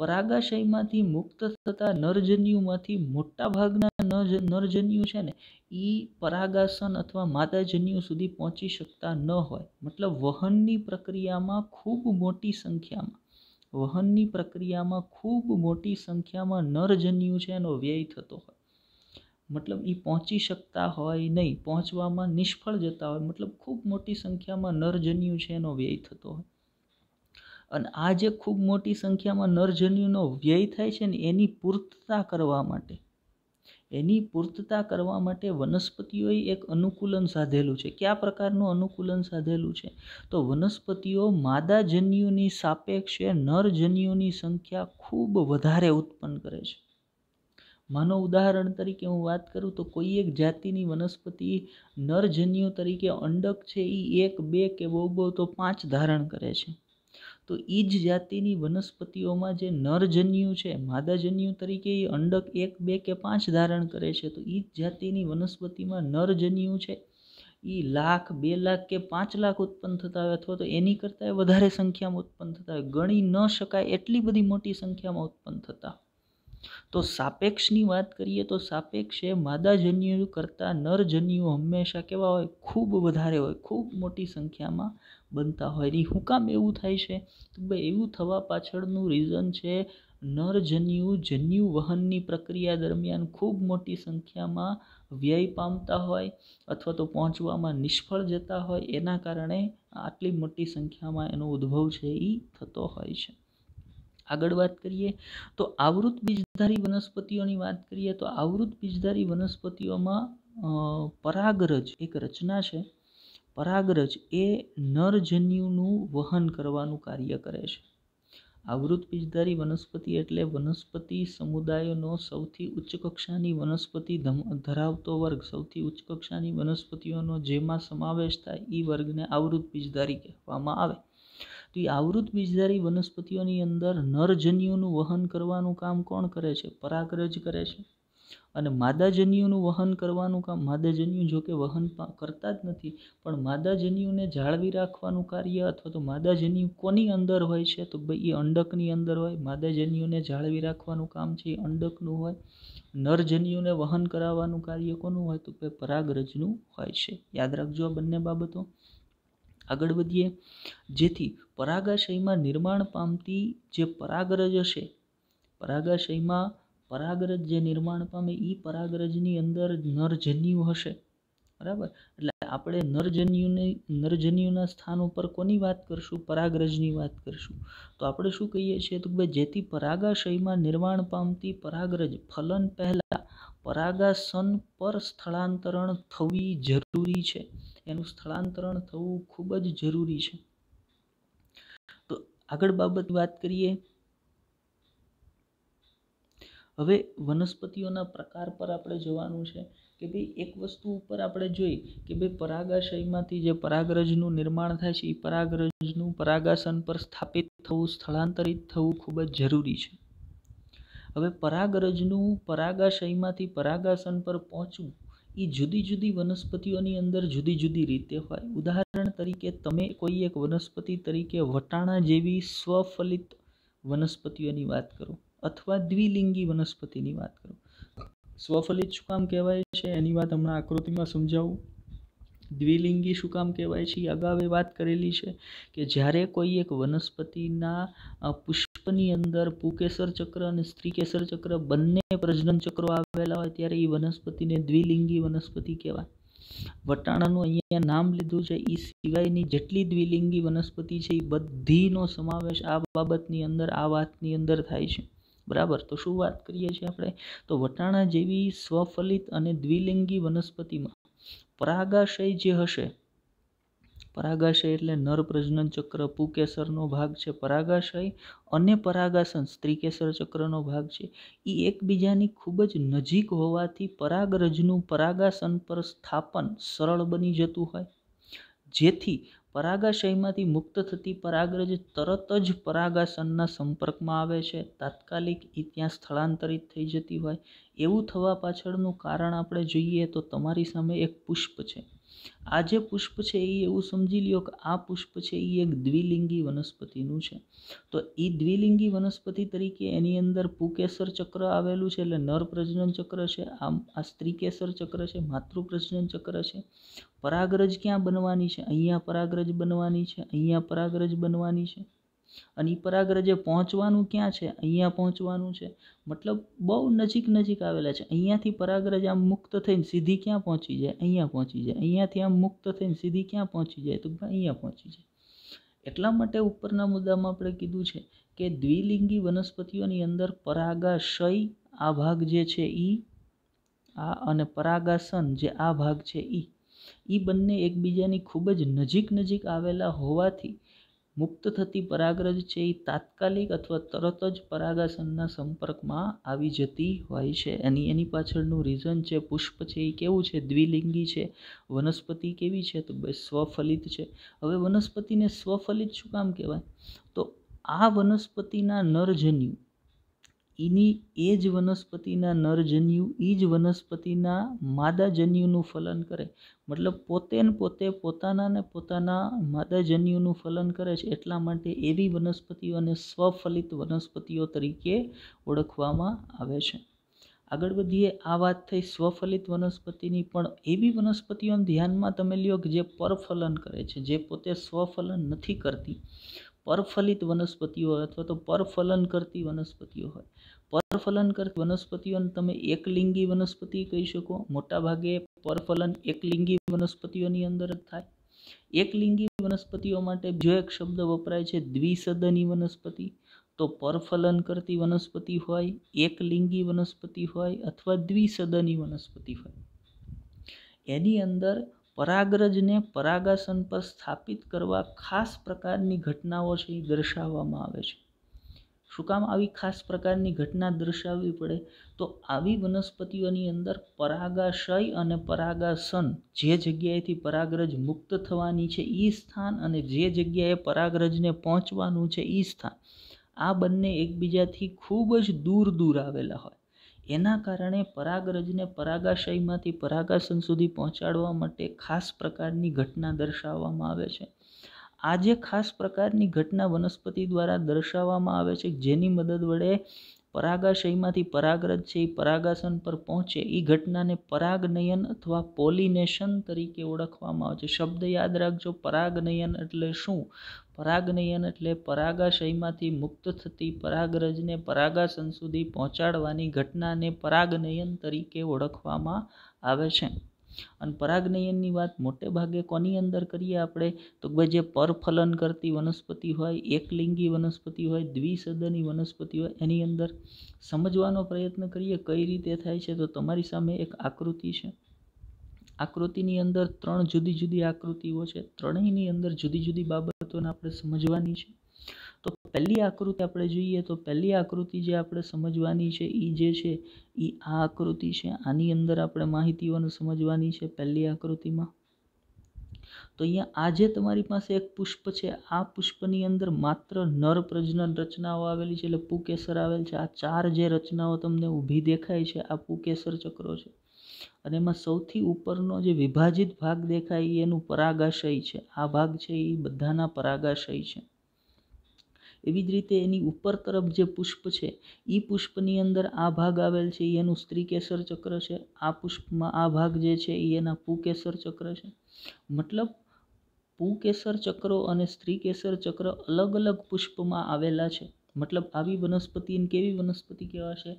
પરાગાશયમાંથી મુક્ત થતા નરજન્યુમાંથી મોટા મોટાભાગના નરજન્યુ છે ને એ પરાગાસન અથવા માદાજન્યુ સુધી પહોંચી શકતા ન હોય મતલબ વહનની પ્રક્રિયામાં ખૂબ મોટી સંખ્યામાં વહનની પ્રક્રિયામાં ખૂબ મોટી સંખ્યામાં નરજન્યુ છે એનો વ્યય થતો હોય મતલબ એ પહોંચી શકતા હોય નહીં પહોંચવામાં નિષ્ફળ જતા હોય મતલબ ખૂબ મોટી સંખ્યામાં નરજન્યુ છે એનો વ્યય થતો હોય અને આ જે ખૂબ મોટી સંખ્યામાં નરજન્યુનો વ્યય થાય છે ને એની પૂર્તતા કરવા માટે એની પૂર્તતા કરવા માટે વનસ્પતિઓએ એક અનુકૂલન સાધેલું છે કયા પ્રકારનું અનુકૂલન સાધેલું છે તો વનસ્પતિઓ માદાજન્યુની સાપેક્ષે નરજન્યુની સંખ્યા ખૂબ વધારે ઉત્પન્ન કરે છે માનો ઉદાહરણ તરીકે હું વાત કરું તો કોઈ એક જાતિની વનસ્પતિ નરજન્યુ તરીકે અંડક છે એ એક બે કે બહુ બહુ તો પાંચ ધારણ કરે છે તો એ જ જાતિની વનસ્પતિઓમાં જે નરજન્યુ છે માદાજન્યુ તરીકે એ અંડક એક બે કે પાંચ ધારણ કરે છે તો એ જ જાતિની વનસ્પતિમાં નરજન્યુ છે એ લાખ બે લાખ કે પાંચ લાખ ઉત્પન્ન થતા હોય અથવા તો એની કરતાં વધારે સંખ્યામાં ઉત્પન્ન થતા હોય ગણી ન શકાય એટલી બધી મોટી સંખ્યામાં ઉત્પન્ન થતા તો સાપેક્ષની વાત કરીએ તો સાપેક્ષ એ માદાજન્યુ કરતાં નરજન્યુ હંમેશા કેવા હોય ખૂબ વધારે હોય ખૂબ મોટી સંખ્યામાં બનતા હોય એ શું કામ એવું થાય છે તો ભાઈ એવું થવા પાછળનું રીઝન છે નરજન્યુ જન્યુ વહનની પ્રક્રિયા દરમિયાન ખૂબ મોટી સંખ્યામાં વ્યય પામતા હોય અથવા તો પહોંચવામાં નિષ્ફળ જતા હોય એના કારણે આટલી મોટી સંખ્યામાં એનો ઉદ્ભવ છે એ થતો હોય છે આગળ વાત કરીએ તો આવૃત બીજધારી વનસ્પતિઓની વાત કરીએ તો આવૃત બીજધારી વનસ્પતિઓમાં પરાગરજ એક રચના છે પરાગરજ એ નરજન્યુનું વહન કરવાનું કાર્ય કરે છે આવૃત બીજધારી વનસ્પતિ એટલે વનસ્પતિ સમુદાયોનો સૌથી ઉચ્ચ કક્ષાની વનસ્પતિ ધરાવતો વર્ગ સૌથી ઉચ્ચ કક્ષાની વનસ્પતિઓનો જેમાં સમાવેશ થાય એ વર્ગને આવૃત બીજધારી કહેવામાં આવે તો એ આવૃત બીજધારી વનસ્પતિઓની અંદર નરજન્યુનું વહન કરવાનું કામ કોણ કરે છે પરાગરજ કરે છે અને માદાજન્યુનું વહન કરવાનું કામ માદાજન્યુ જો કે વહન કરતા જ નથી પણ માદાજન્યુને જાળવી રાખવાનું કાર્ય અથવા તો માદાજન્યુ કોની અંદર હોય છે તો ભાઈ એ અંડકની અંદર હોય માદાજન્યુને જાળવી રાખવાનું કામ છે એ અંડકનું હોય નરજન્યુને વહન કરાવવાનું કાર્ય કોનું હોય તો કે પરાગરજનું હોય છે યાદ રાખજો આ બંને બાબતો આગળ વધીએ જેથી પરાગાશયમાં નિર્માણ પામતી જે પરાગરજ હશે પરાગાશયમાં પરાગરજ જે નિર્માણ પામે એ પરાગરજની અંદર નરજન્યુ હશે બરાબર એટલે આપણે નરજન્યુને નરજન્યુના સ્થાન ઉપર કોની વાત કરશું પરાગરજની વાત કરશું તો આપણે શું કહીએ છીએ તો ભાઈ જેથી પરાગાશયમાં નિર્માણ પામતી પરાગરજ ફલન પહેલાં પરાગાસન પર સ્થળાંતરણ થવી જરૂરી છે એનું સ્થળાંતરણ થવું ખૂબ જ જરૂરી છે તો આગળ બાબત વાત કરીએ હવે વનસ્પતિઓના પ્રકાર પર આપણે જોવાનું છે કે ભાઈ એક વસ્તુ ઉપર આપણે જોઈએ કે ભાઈ પરાગાશયમાંથી જે પરાગરજનું નિર્માણ થાય છે એ પરાગરજનું પરાગાસન પર સ્થાપિત થવું સ્થળાંતરિત થવું ખૂબ જ જરૂરી છે હવે પરાગરજનું પરાગાશયમાંથી પરાગાસન પર પહોંચવું એ જુદી જુદી વનસ્પતિઓની અંદર જુદી જુદી રીતે હોય ઉદાહરણ તરીકે તમે કોઈ એક વનસ્પતિ તરીકે વટાણા જેવી સ્વફલિત વનસ્પતિઓની વાત કરો અથવા દ્વિલિંગી વનસ્પતિની વાત કરું સ્વફલિત શું કામ કહેવાય છે એની વાત હમણાં આકૃતિમાં સમજાવું દ્વિલિંગી શું કામ કહેવાય છે અગાઉ એ વાત કરેલી છે કે જ્યારે કોઈ એક વનસ્પતિના પુષ્પની અંદર પુકેસર ચક્ર અને સ્ત્રીકેસર ચક્ર બંને પ્રજનન ચક્રો આવેલા હોય ત્યારે એ વનસ્પતિને દ્વિલિંગી વનસ્પતિ કહેવાય વટાણાનું અહીંયા નામ લીધું છે એ સિવાયની જેટલી દ્વિલિંગી વનસ્પતિ છે એ બધીનો સમાવેશ આ બાબતની અંદર આ વાતની અંદર થાય છે બરાબર તો શું વાત કરીએ છીએ આપણે તો વટાણા જેવી સ્વફલિત અને દ્વિલિંગી વનસ્પતિમાં પરાગાશય જે હશે પરાગાશય એટલે નર પ્રજનન ચક્ર પુકેસરનો ભાગ છે પરાગાશય અને પરાગાસન સ્ત્રીકેસર ચક્રનો ભાગ છે એ એકબીજાની ખૂબ જ નજીક હોવાથી પરાગરજનું પરાગાસન પર સ્થાપન સરળ બની જતું હોય જેથી પરાગાશયમાંથી મુક્ત થતી પરાગરજ તરત જ પરાગાસનના સંપર્કમાં આવે છે તાત્કાલિક એ ત્યાં સ્થળાંતરિત થઈ જતી હોય એવું થવા પાછળનું કારણ આપણે જોઈએ તો તમારી સામે એક પુષ્પ છે આ જે પુષ્પ છે એ એવું સમજી લ્યો કે આ પુષ્પ છે એ એક દ્વિલિંગી વનસ્પતિનું છે તો એ દ્વિલિંગી વનસ્પતિ તરીકે એની અંદર પુકેસર ચક્ર આવેલું છે એટલે નર પ્રજનન ચક્ર છે આમ આ સ્ત્રીકેસર ચક્ર છે માતૃ પ્રજનન ચક્ર છે પરાગરજ ક્યાં બનવાની છે અહીંયા પરાગરજ બનવાની છે અહીંયા પરાગરજ બનવાની છે અને એ પરાગરજે પહોંચવાનું ક્યાં છે અહીંયા પહોંચવાનું છે મતલબ બહુ નજીક નજીક આવેલા છે અહીંયાથી પરાગરજ આમ મુક્ત થઈને સીધી ક્યાં પહોંચી જાય અહીંયા પહોંચી જાય અહીંયાથી આમ મુક્ત થઈને સીધી ક્યાં પહોંચી જાય તો અહીંયા પહોંચી જાય એટલા માટે ઉપરના મુદ્દામાં આપણે કીધું છે કે દ્વિલિંગી વનસ્પતિઓની અંદર પરાગાશય આ ભાગ જે છે ઈ આ અને પરાગાસન જે આ ભાગ છે ઈ ઈ બંને એકબીજાની ખૂબ જ નજીક નજીક આવેલા હોવાથી મુક્ત થતી પરાગરજ છે એ તાત્કાલિક અથવા તરત જ પરાગાસનના સંપર્કમાં આવી જતી હોય છે અને એની પાછળનું રીઝન છે પુષ્પ છે એ કેવું છે દ્વિલિંગી છે વનસ્પતિ કેવી છે તો બે સ્વફલિત છે હવે વનસ્પતિને સ્વફલિત શું કામ કહેવાય તો આ વનસ્પતિના નરજન્યુ એની એ જ વનસ્પતિના નરજન્યુ એ જ વનસ્પતિના માદાજન્યુનું ફલન કરે મતલબ પોતે ને પોતે પોતાના ને પોતાના માદાજન્યુનું ફલન કરે છે એટલા માટે એવી વનસ્પતિઓને સ્વફલિત વનસ્પતિઓ તરીકે ઓળખવામાં આવે છે આગળ વધીએ આ વાત થઈ સ્વફલિત વનસ્પતિની પણ એવી વનસ્પતિઓને ધ્યાનમાં તમે લ્યો કે જે પરફલન કરે છે જે પોતે સ્વફલન નથી કરતી પરફલિત વનસ્પતિઓ હોય અથવા તો પરફલન કરતી વનસ્પતિઓ હોય પરફલન કરતી વનસ્પતિઓને તમે એકલિંગી વનસ્પતિ કહી શકો મોટાભાગે પરફલન એકલિંગી વનસ્પતિઓની અંદર જ થાય એકલિંગી વનસ્પતિઓ માટે જો એક શબ્દ વપરાય છે દ્વિસદની વનસ્પતિ તો પરફલન કરતી વનસ્પતિ હોય એકલિંગી વનસ્પતિ હોય અથવા દ્વિસદની વનસ્પતિ હોય એની અંદર પરાગરજને પરાગાસન પર સ્થાપિત કરવા ખાસ પ્રકારની ઘટનાઓ છે એ દર્શાવવામાં આવે છે શું કામ આવી ખાસ પ્રકારની ઘટના દર્શાવવી પડે તો આવી વનસ્પતિઓની અંદર પરાગાશય અને પરાગાસન જે જગ્યાએથી પરાગરજ મુક્ત થવાની છે એ સ્થાન અને જે જગ્યાએ પરાગરજને પહોંચવાનું છે એ સ્થાન આ બંને એકબીજાથી ખૂબ જ દૂર દૂર આવેલા હોય એના કારણે પરાગરજને પરાગાશયમાંથી પરાગાસન સુધી પહોંચાડવા માટે ખાસ પ્રકારની ઘટના દર્શાવવામાં આવે છે આ જે ખાસ પ્રકારની ઘટના વનસ્પતિ દ્વારા દર્શાવવામાં આવે છે જેની મદદ વડે પરાગાશયમાંથી પરાગરજ છે એ પરાગાસન પર પહોંચે એ ઘટનાને પરાગનયન અથવા પોલિનેશન તરીકે ઓળખવામાં આવે છે શબ્દ યાદ રાખજો પરાગનયન એટલે શું પરાગનયન એટલે પરાગાશયમાંથી મુક્ત થતી પરાગરજને પરાગાસન સુધી પહોંચાડવાની ઘટનાને પરાગનયન તરીકે ઓળખવામાં આવે છે અને પરાગનયનની વાત મોટે ભાગે કોની અંદર કરીએ આપણે તો ભાઈ જે પરફલન કરતી વનસ્પતિ હોય એકલિંગી વનસ્પતિ હોય દ્વિસદની વનસ્પતિ હોય એની અંદર સમજવાનો પ્રયત્ન કરીએ કઈ રીતે થાય છે તો તમારી સામે એક આકૃતિ છે આકૃતિની અંદર ત્રણ જુદી જુદી આકૃતિઓ છે ત્રણેયની અંદર જુદી જુદી બાબતોને આપણે સમજવાની છે તો પહેલી આકૃતિ આપણે જોઈએ તો પહેલી આકૃતિ જે આપણે સમજવાની છે એ જે છે એ આ આકૃતિ છે આની અંદર આપણે માહિતીઓને સમજવાની છે પહેલી આકૃતિમાં તો અહીંયા આજે તમારી પાસે એક પુષ્પ છે આ પુષ્પની અંદર માત્ર નર પ્રજનન રચનાઓ આવેલી છે એટલે પુકેસર આવેલ છે આ ચાર જે રચનાઓ તમને ઊભી દેખાય છે આ પુકેસર ચક્રો છે અને એમાં સૌથી ઉપરનો જે વિભાજિત ભાગ દેખાય એનું પરાગાશય છે આ ભાગ છે એ બધાના પરાગાશય છે એવી જ રીતે એની ઉપર તરફ જે પુષ્પ છે એ પુષ્પની અંદર આ ભાગ આવેલ છે એનું સ્ત્રી કેસર ચક્ર છે આ પુષ્પમાં આ ભાગ જે છે એ એના પુકેસર ચક્ર છે મતલબ પુકેસર ચક્રો અને સ્ત્રી કેસર ચક્ર અલગ અલગ પુષ્પમાં આવેલા છે મતલબ આવી વનસ્પતિ કેવી વનસ્પતિ કહેવાશે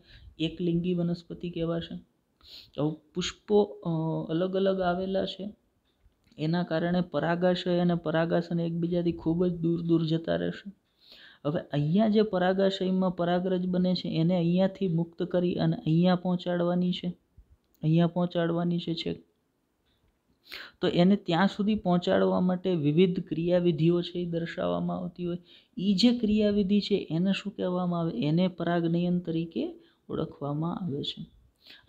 એકલિંગી વનસ્પતિ કહેવાશે પુષ્પો અલગ અલગ આવેલા છે એના કારણે પરાગાશય અને પરાગાશન એકબીજાથી ખૂબ જ દૂર દૂર જતા રહેશે હવે અહીંયા જે પરાગાશયમાં પરાગરજ બને છે એને અહીંયાથી મુક્ત કરી અને અહીંયા પહોંચાડવાની છે અહીંયા પહોંચાડવાની છે છેક તો એને ત્યાં સુધી પહોંચાડવા માટે વિવિધ ક્રિયાવિધિઓ છે એ દર્શાવવામાં આવતી હોય એ જે ક્રિયાવિધિ છે એને શું કહેવામાં આવે એને પરાગનયન તરીકે ઓળખવામાં આવે છે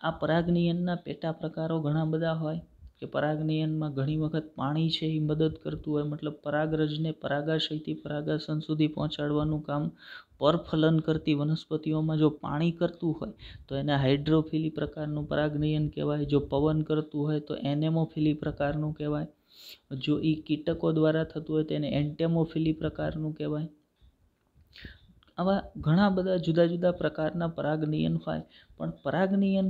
આ પરાગનિયનના પેટા પ્રકારો ઘણા બધા હોય કે પરાગનિયનમાં ઘણી વખત પાણી છે એ મદદ કરતું હોય મતલબ પરાગરજને પરાગાશયથી પરાગાસન સુધી પહોંચાડવાનું કામ પરફલન કરતી વનસ્પતિઓમાં જો પાણી કરતું હોય તો એને હાઇડ્રોફિલી પ્રકારનું પરાગનિયન કહેવાય જો પવન કરતું હોય તો એનેમોફિલી પ્રકારનું કહેવાય જો એ કીટકો દ્વારા થતું હોય તો એને એન્ટેમોફિલી પ્રકારનું કહેવાય આવા ઘણા બધા જુદા જુદા પ્રકારના પરાગનિયન હોય પણ પરાગનિયન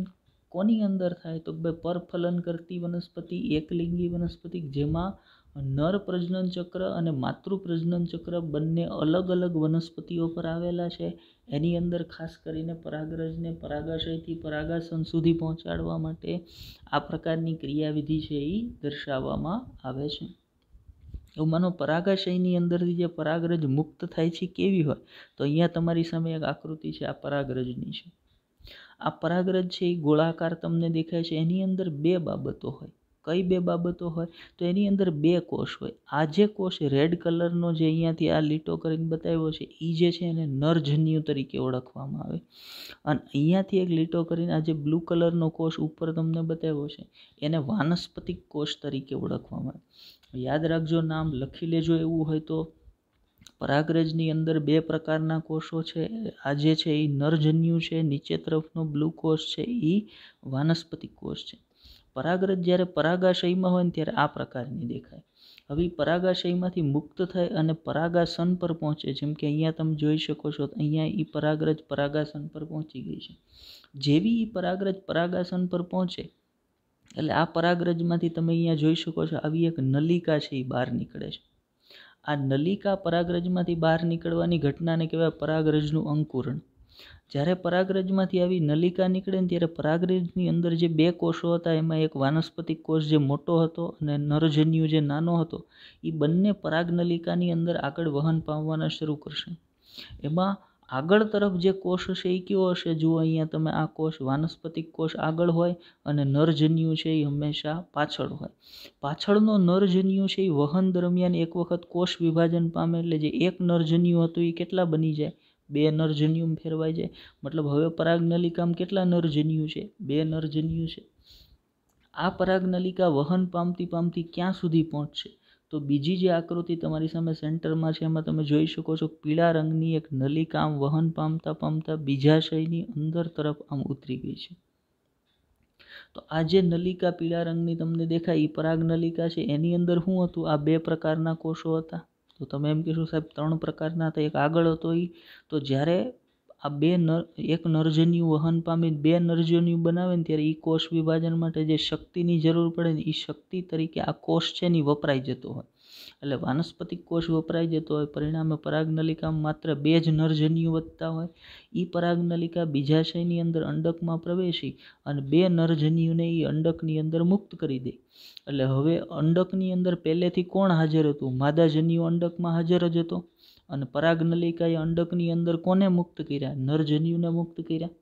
કોની અંદર થાય તો બે પરફલન કરતી વનસ્પતિ એકલિંગી વનસ્પતિ જેમાં નર પ્રજનન ચક્ર અને માતૃ પ્રજનન ચક્ર બંને અલગ અલગ વનસ્પતિઓ પર આવેલા છે એની અંદર ખાસ કરીને પરાગરજને પરાગાશયથી પરાગાસન સુધી પહોંચાડવા માટે આ પ્રકારની ક્રિયાવિધિ છે એ દર્શાવવામાં આવે છે એવું માનો પરાગાશયની અંદરથી જે પરાગરજ મુક્ત થાય છે કેવી હોય તો અહીંયા તમારી સામે એક આકૃતિ છે આ પરાગરજની છે આ પરાગરજ છે એ ગોળાકાર તમને દેખાય છે એની અંદર બે બાબતો હોય કઈ બે બાબતો હોય તો એની અંદર બે કોષ હોય આ જે કોષ રેડ કલરનો જે અહીંયાથી આ લીટો કરીને બતાવ્યો છે એ જે છે એને નરજન્યુ તરીકે ઓળખવામાં આવે અને અહીંયાથી એક લીટો કરીને આ જે બ્લુ કલરનો કોષ ઉપર તમને બતાવ્યો છે એને વાનસ્પતિક કોષ તરીકે ઓળખવામાં આવે યાદ રાખજો નામ લખી લેજો એવું હોય તો પરાગરજની અંદર બે પ્રકારના કોષો છે આજે છે એ નરજન્યુ છે નીચે તરફનો બ્લુ કોષ છે એ વાનસ્પતિક કોષ છે પરાગરજ જ્યારે પરાગાશયમાં હોય ને ત્યારે આ પ્રકારની દેખાય હવે પરાગાશયમાંથી મુક્ત થાય અને પરાગાસન પર પહોંચે જેમ કે અહીંયા તમે જોઈ શકો છો અહીંયા એ પરાગરજ પરાગાસન પર પહોંચી ગઈ છે જેવી એ પરાગરજ પરાગાસન પર પહોંચે એટલે આ પરાગરજમાંથી તમે અહીંયા જોઈ શકો છો આવી એક નલિકા છે એ બહાર નીકળે છે આ નલિકા પરાગરજમાંથી બહાર નીકળવાની ઘટનાને કહેવાય પરાગરજનું અંકુરણ જ્યારે પરાગરજમાંથી આવી નલિકા નીકળે ને ત્યારે પરાગરજની અંદર જે બે કોષો હતા એમાં એક વાનસ્પતિક કોષ જે મોટો હતો અને નરજન્યુ જે નાનો હતો એ બંને પરાગનલિકાની અંદર આગળ વહન પામવાના શરૂ કરશે એમાં આગળ તરફ જે કોષ હશે એ કયો હશે જુઓ અહીંયા તમે આ કોષ વાનસ્પતિક કોષ આગળ હોય અને નરજન્યુ છે એ હંમેશા પાછળ હોય પાછળનો નરજન્યુ છે એ વહન દરમિયાન એક વખત કોષ વિભાજન પામે એટલે જે એક નરજન્યુ હતું એ કેટલા બની જાય બે નરજન્યુ ફેરવાઈ જાય મતલબ હવે પરાગનલિકામ કેટલા નરજન્યુ છે બે નરજન્યુ છે આ પરાગનલિકા વહન પામતી પામતી ક્યાં સુધી પહોંચશે તો બીજી જે આકૃતિ તમારી સામે સેન્ટરમાં છે એમાં તમે જોઈ શકો છો પીળા રંગની એક નલિકા આમ વહન પામતા પામતા બીજાશયની અંદર તરફ આમ ઉતરી ગઈ છે તો આ જે નલિકા પીળા રંગની તમને દેખાય એ પરાગ નલિકા છે એની અંદર શું હતું આ બે પ્રકારના કોષો હતા તો તમે એમ કહેશો સાહેબ ત્રણ પ્રકારના હતા એક આગળ હતો એ તો જ્યારે આ બે નર એક નરજન્યુ વહન પામી બે નરજન્યુ બનાવે ને ત્યારે એ કોષ વિભાજન માટે જે શક્તિની જરૂર પડે ને એ શક્તિ તરીકે આ કોષ છે ને વપરાઈ જતો હોય એટલે વાનસ્પતિક કોષ વપરાઈ જતો હોય પરિણામે પરાગનલિકામાં માત્ર બે જ નરજન્યુ વધતા હોય એ પરાગનલિકા બીજાશયની અંદર અંડકમાં પ્રવેશી અને બે નરજન્યુને એ અંડકની અંદર મુક્ત કરી દે એટલે હવે અંડકની અંદર પહેલેથી કોણ હાજર હતું માદાજન્યુ અંડકમાં હાજર જ હતો અને પરાગનલિકાએ અંડકની અંદર કોને મુક્ત કર્યા નરજન્યુને મુક્ત કર્યા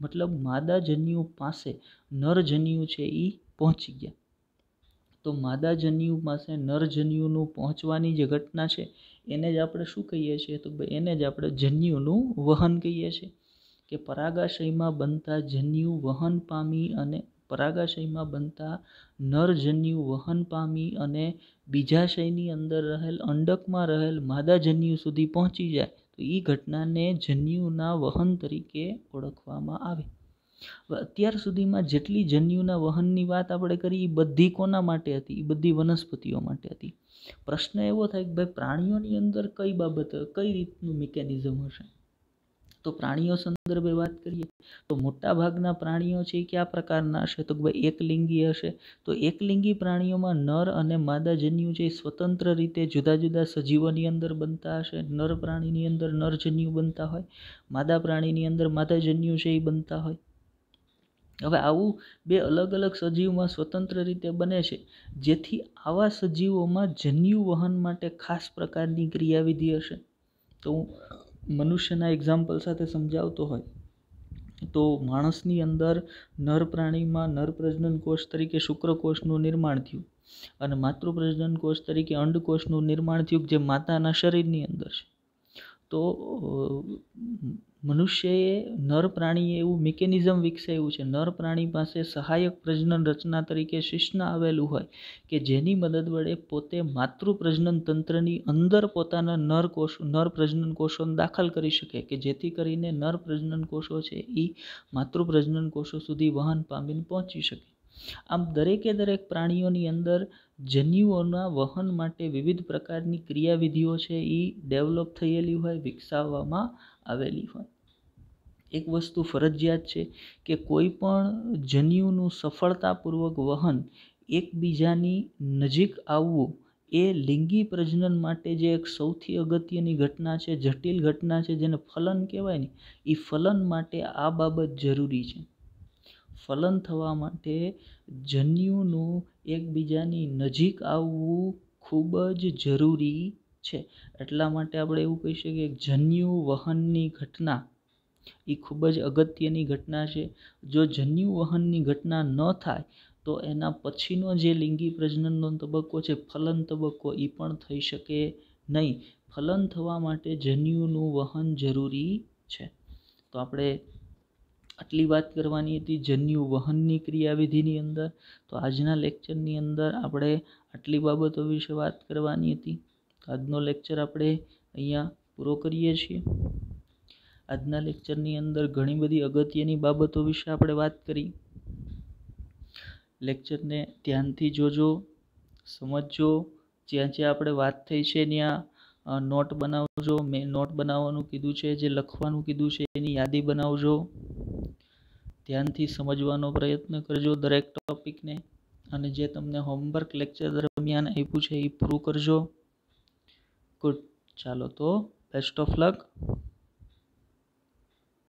મતલબ માદા જન્યુ પાસે નરજન્યુ છે એ પહોંચી ગયા તો માદા જન્યુ પાસે નરજન્યુનું પહોંચવાની જે ઘટના છે એને જ આપણે શું કહીએ છીએ તો ભાઈ એને જ આપણે જન્યુનું વહન કહીએ છીએ કે પરાગાશયમાં બનતા જન્યુ વહન પામી અને પરાગાશયમાં બનતા નરજન્યુ વહન પામી અને બીજાશયની અંદર રહેલ અંડકમાં રહેલ માદાજન્યુ સુધી પહોંચી જાય તો એ ઘટનાને જન્યુના વહન તરીકે ઓળખવામાં આવે અત્યાર સુધીમાં જેટલી જન્યુના વહનની વાત આપણે કરી એ બધી કોના માટે હતી એ બધી વનસ્પતિઓ માટે હતી પ્રશ્ન એવો થાય કે ભાઈ પ્રાણીઓની અંદર કઈ બાબત કઈ રીતનું મિકેનિઝમ હશે તો પ્રાણીઓ સંદર્ભે વાત કરીએ તો મોટાભાગના પ્રાણીઓ છે એ કયા પ્રકારના હશે તો ભાઈ એકલિંગી હશે તો એકલિંગી પ્રાણીઓમાં નર અને માદા જન્યુ છે એ સ્વતંત્ર રીતે જુદા જુદા સજીવોની અંદર બનતા હશે નર પ્રાણીની અંદર નર જન્યુ બનતા હોય માદા પ્રાણીની અંદર માદા જન્યુ છે એ બનતા હોય હવે આવું બે અલગ અલગ સજીવમાં સ્વતંત્ર રીતે બને છે જેથી આવા સજીવોમાં જન્યુ વહન માટે ખાસ પ્રકારની ક્રિયાવિધિ હશે તો મનુષ્યના એક્ઝામ્પલ સાથે સમજાવતો હોય તો માણસની અંદર નર પ્રાણીમાં નર પ્રજનન કોષ તરીકે શુક્રકોષનું નિર્માણ થયું અને માતૃ પ્રજનન કોષ તરીકે અંડકોષનું નિર્માણ થયું જે માતાના શરીરની અંદર છે તો મનુષ્યએ નર પ્રાણીએ એવું મિકેનિઝમ વિકસાવ્યું છે નર પ્રાણી પાસે સહાયક પ્રજનન રચના તરીકે શિશ્ન આવેલું હોય કે જેની મદદ વડે પોતે માતૃ પ્રજનન તંત્રની અંદર પોતાના નર કોષો નર પ્રજનન કોષોને દાખલ કરી શકે કે જેથી કરીને નર પ્રજનન કોષો છે એ માતૃ પ્રજનન કોષો સુધી વહન પામીને પહોંચી શકે આમ દરેકે દરેક પ્રાણીઓની અંદર જન્યુઓના વહન માટે વિવિધ પ્રકારની ક્રિયાવિધિઓ છે એ ડેવલપ થયેલી હોય વિકસાવવામાં આવેલી હોય એક વસ્તુ ફરજિયાત છે કે કોઈ પણ જન્યુનું સફળતાપૂર્વક વહન એકબીજાની નજીક આવવું એ લિંગી પ્રજનન માટે જે એક સૌથી અગત્યની ઘટના છે જટિલ ઘટના છે જેને ફલન કહેવાય ને એ ફલન માટે આ બાબત જરૂરી છે ફલન થવા માટે જન્યુનું એકબીજાની નજીક આવવું ખૂબ જ જરૂરી છે એટલા માટે આપણે એવું કહી શકીએ કે જન્યુ વહનની ઘટના એ ખૂબ જ અગત્યની ઘટના છે જો જન્યુ વહનની ઘટના ન થાય તો એના પછીનો જે લિંગી પ્રજનનનો તબક્કો છે ફલન તબક્કો એ પણ થઈ શકે નહીં ફલન થવા માટે જન્યુનું વહન જરૂરી છે તો આપણે આટલી વાત કરવાની હતી જન્યુ વહનની ક્રિયાવિધિની અંદર તો આજના લેક્ચરની અંદર આપણે આટલી બાબતો વિશે વાત કરવાની હતી આજનો લેક્ચર આપણે અહીંયા પૂરો કરીએ છીએ આજના લેક્ચરની અંદર ઘણી બધી અગત્યની બાબતો વિશે આપણે વાત કરી લેક્ચરને ધ્યાનથી જોજો સમજજો જ્યાં જ્યાં આપણે વાત થઈ છે ત્યાં નોટ બનાવજો મેં નોટ બનાવવાનું કીધું છે જે લખવાનું કીધું છે એની યાદી બનાવજો ધ્યાનથી સમજવાનો પ્રયત્ન કરજો દરેક ટોપિકને અને જે તમને હોમવર્ક લેક્ચર દરમિયાન આપ્યું છે એ પૂરું કરજો ગુડ ચાલો તો બેસ્ટ ઓફ લક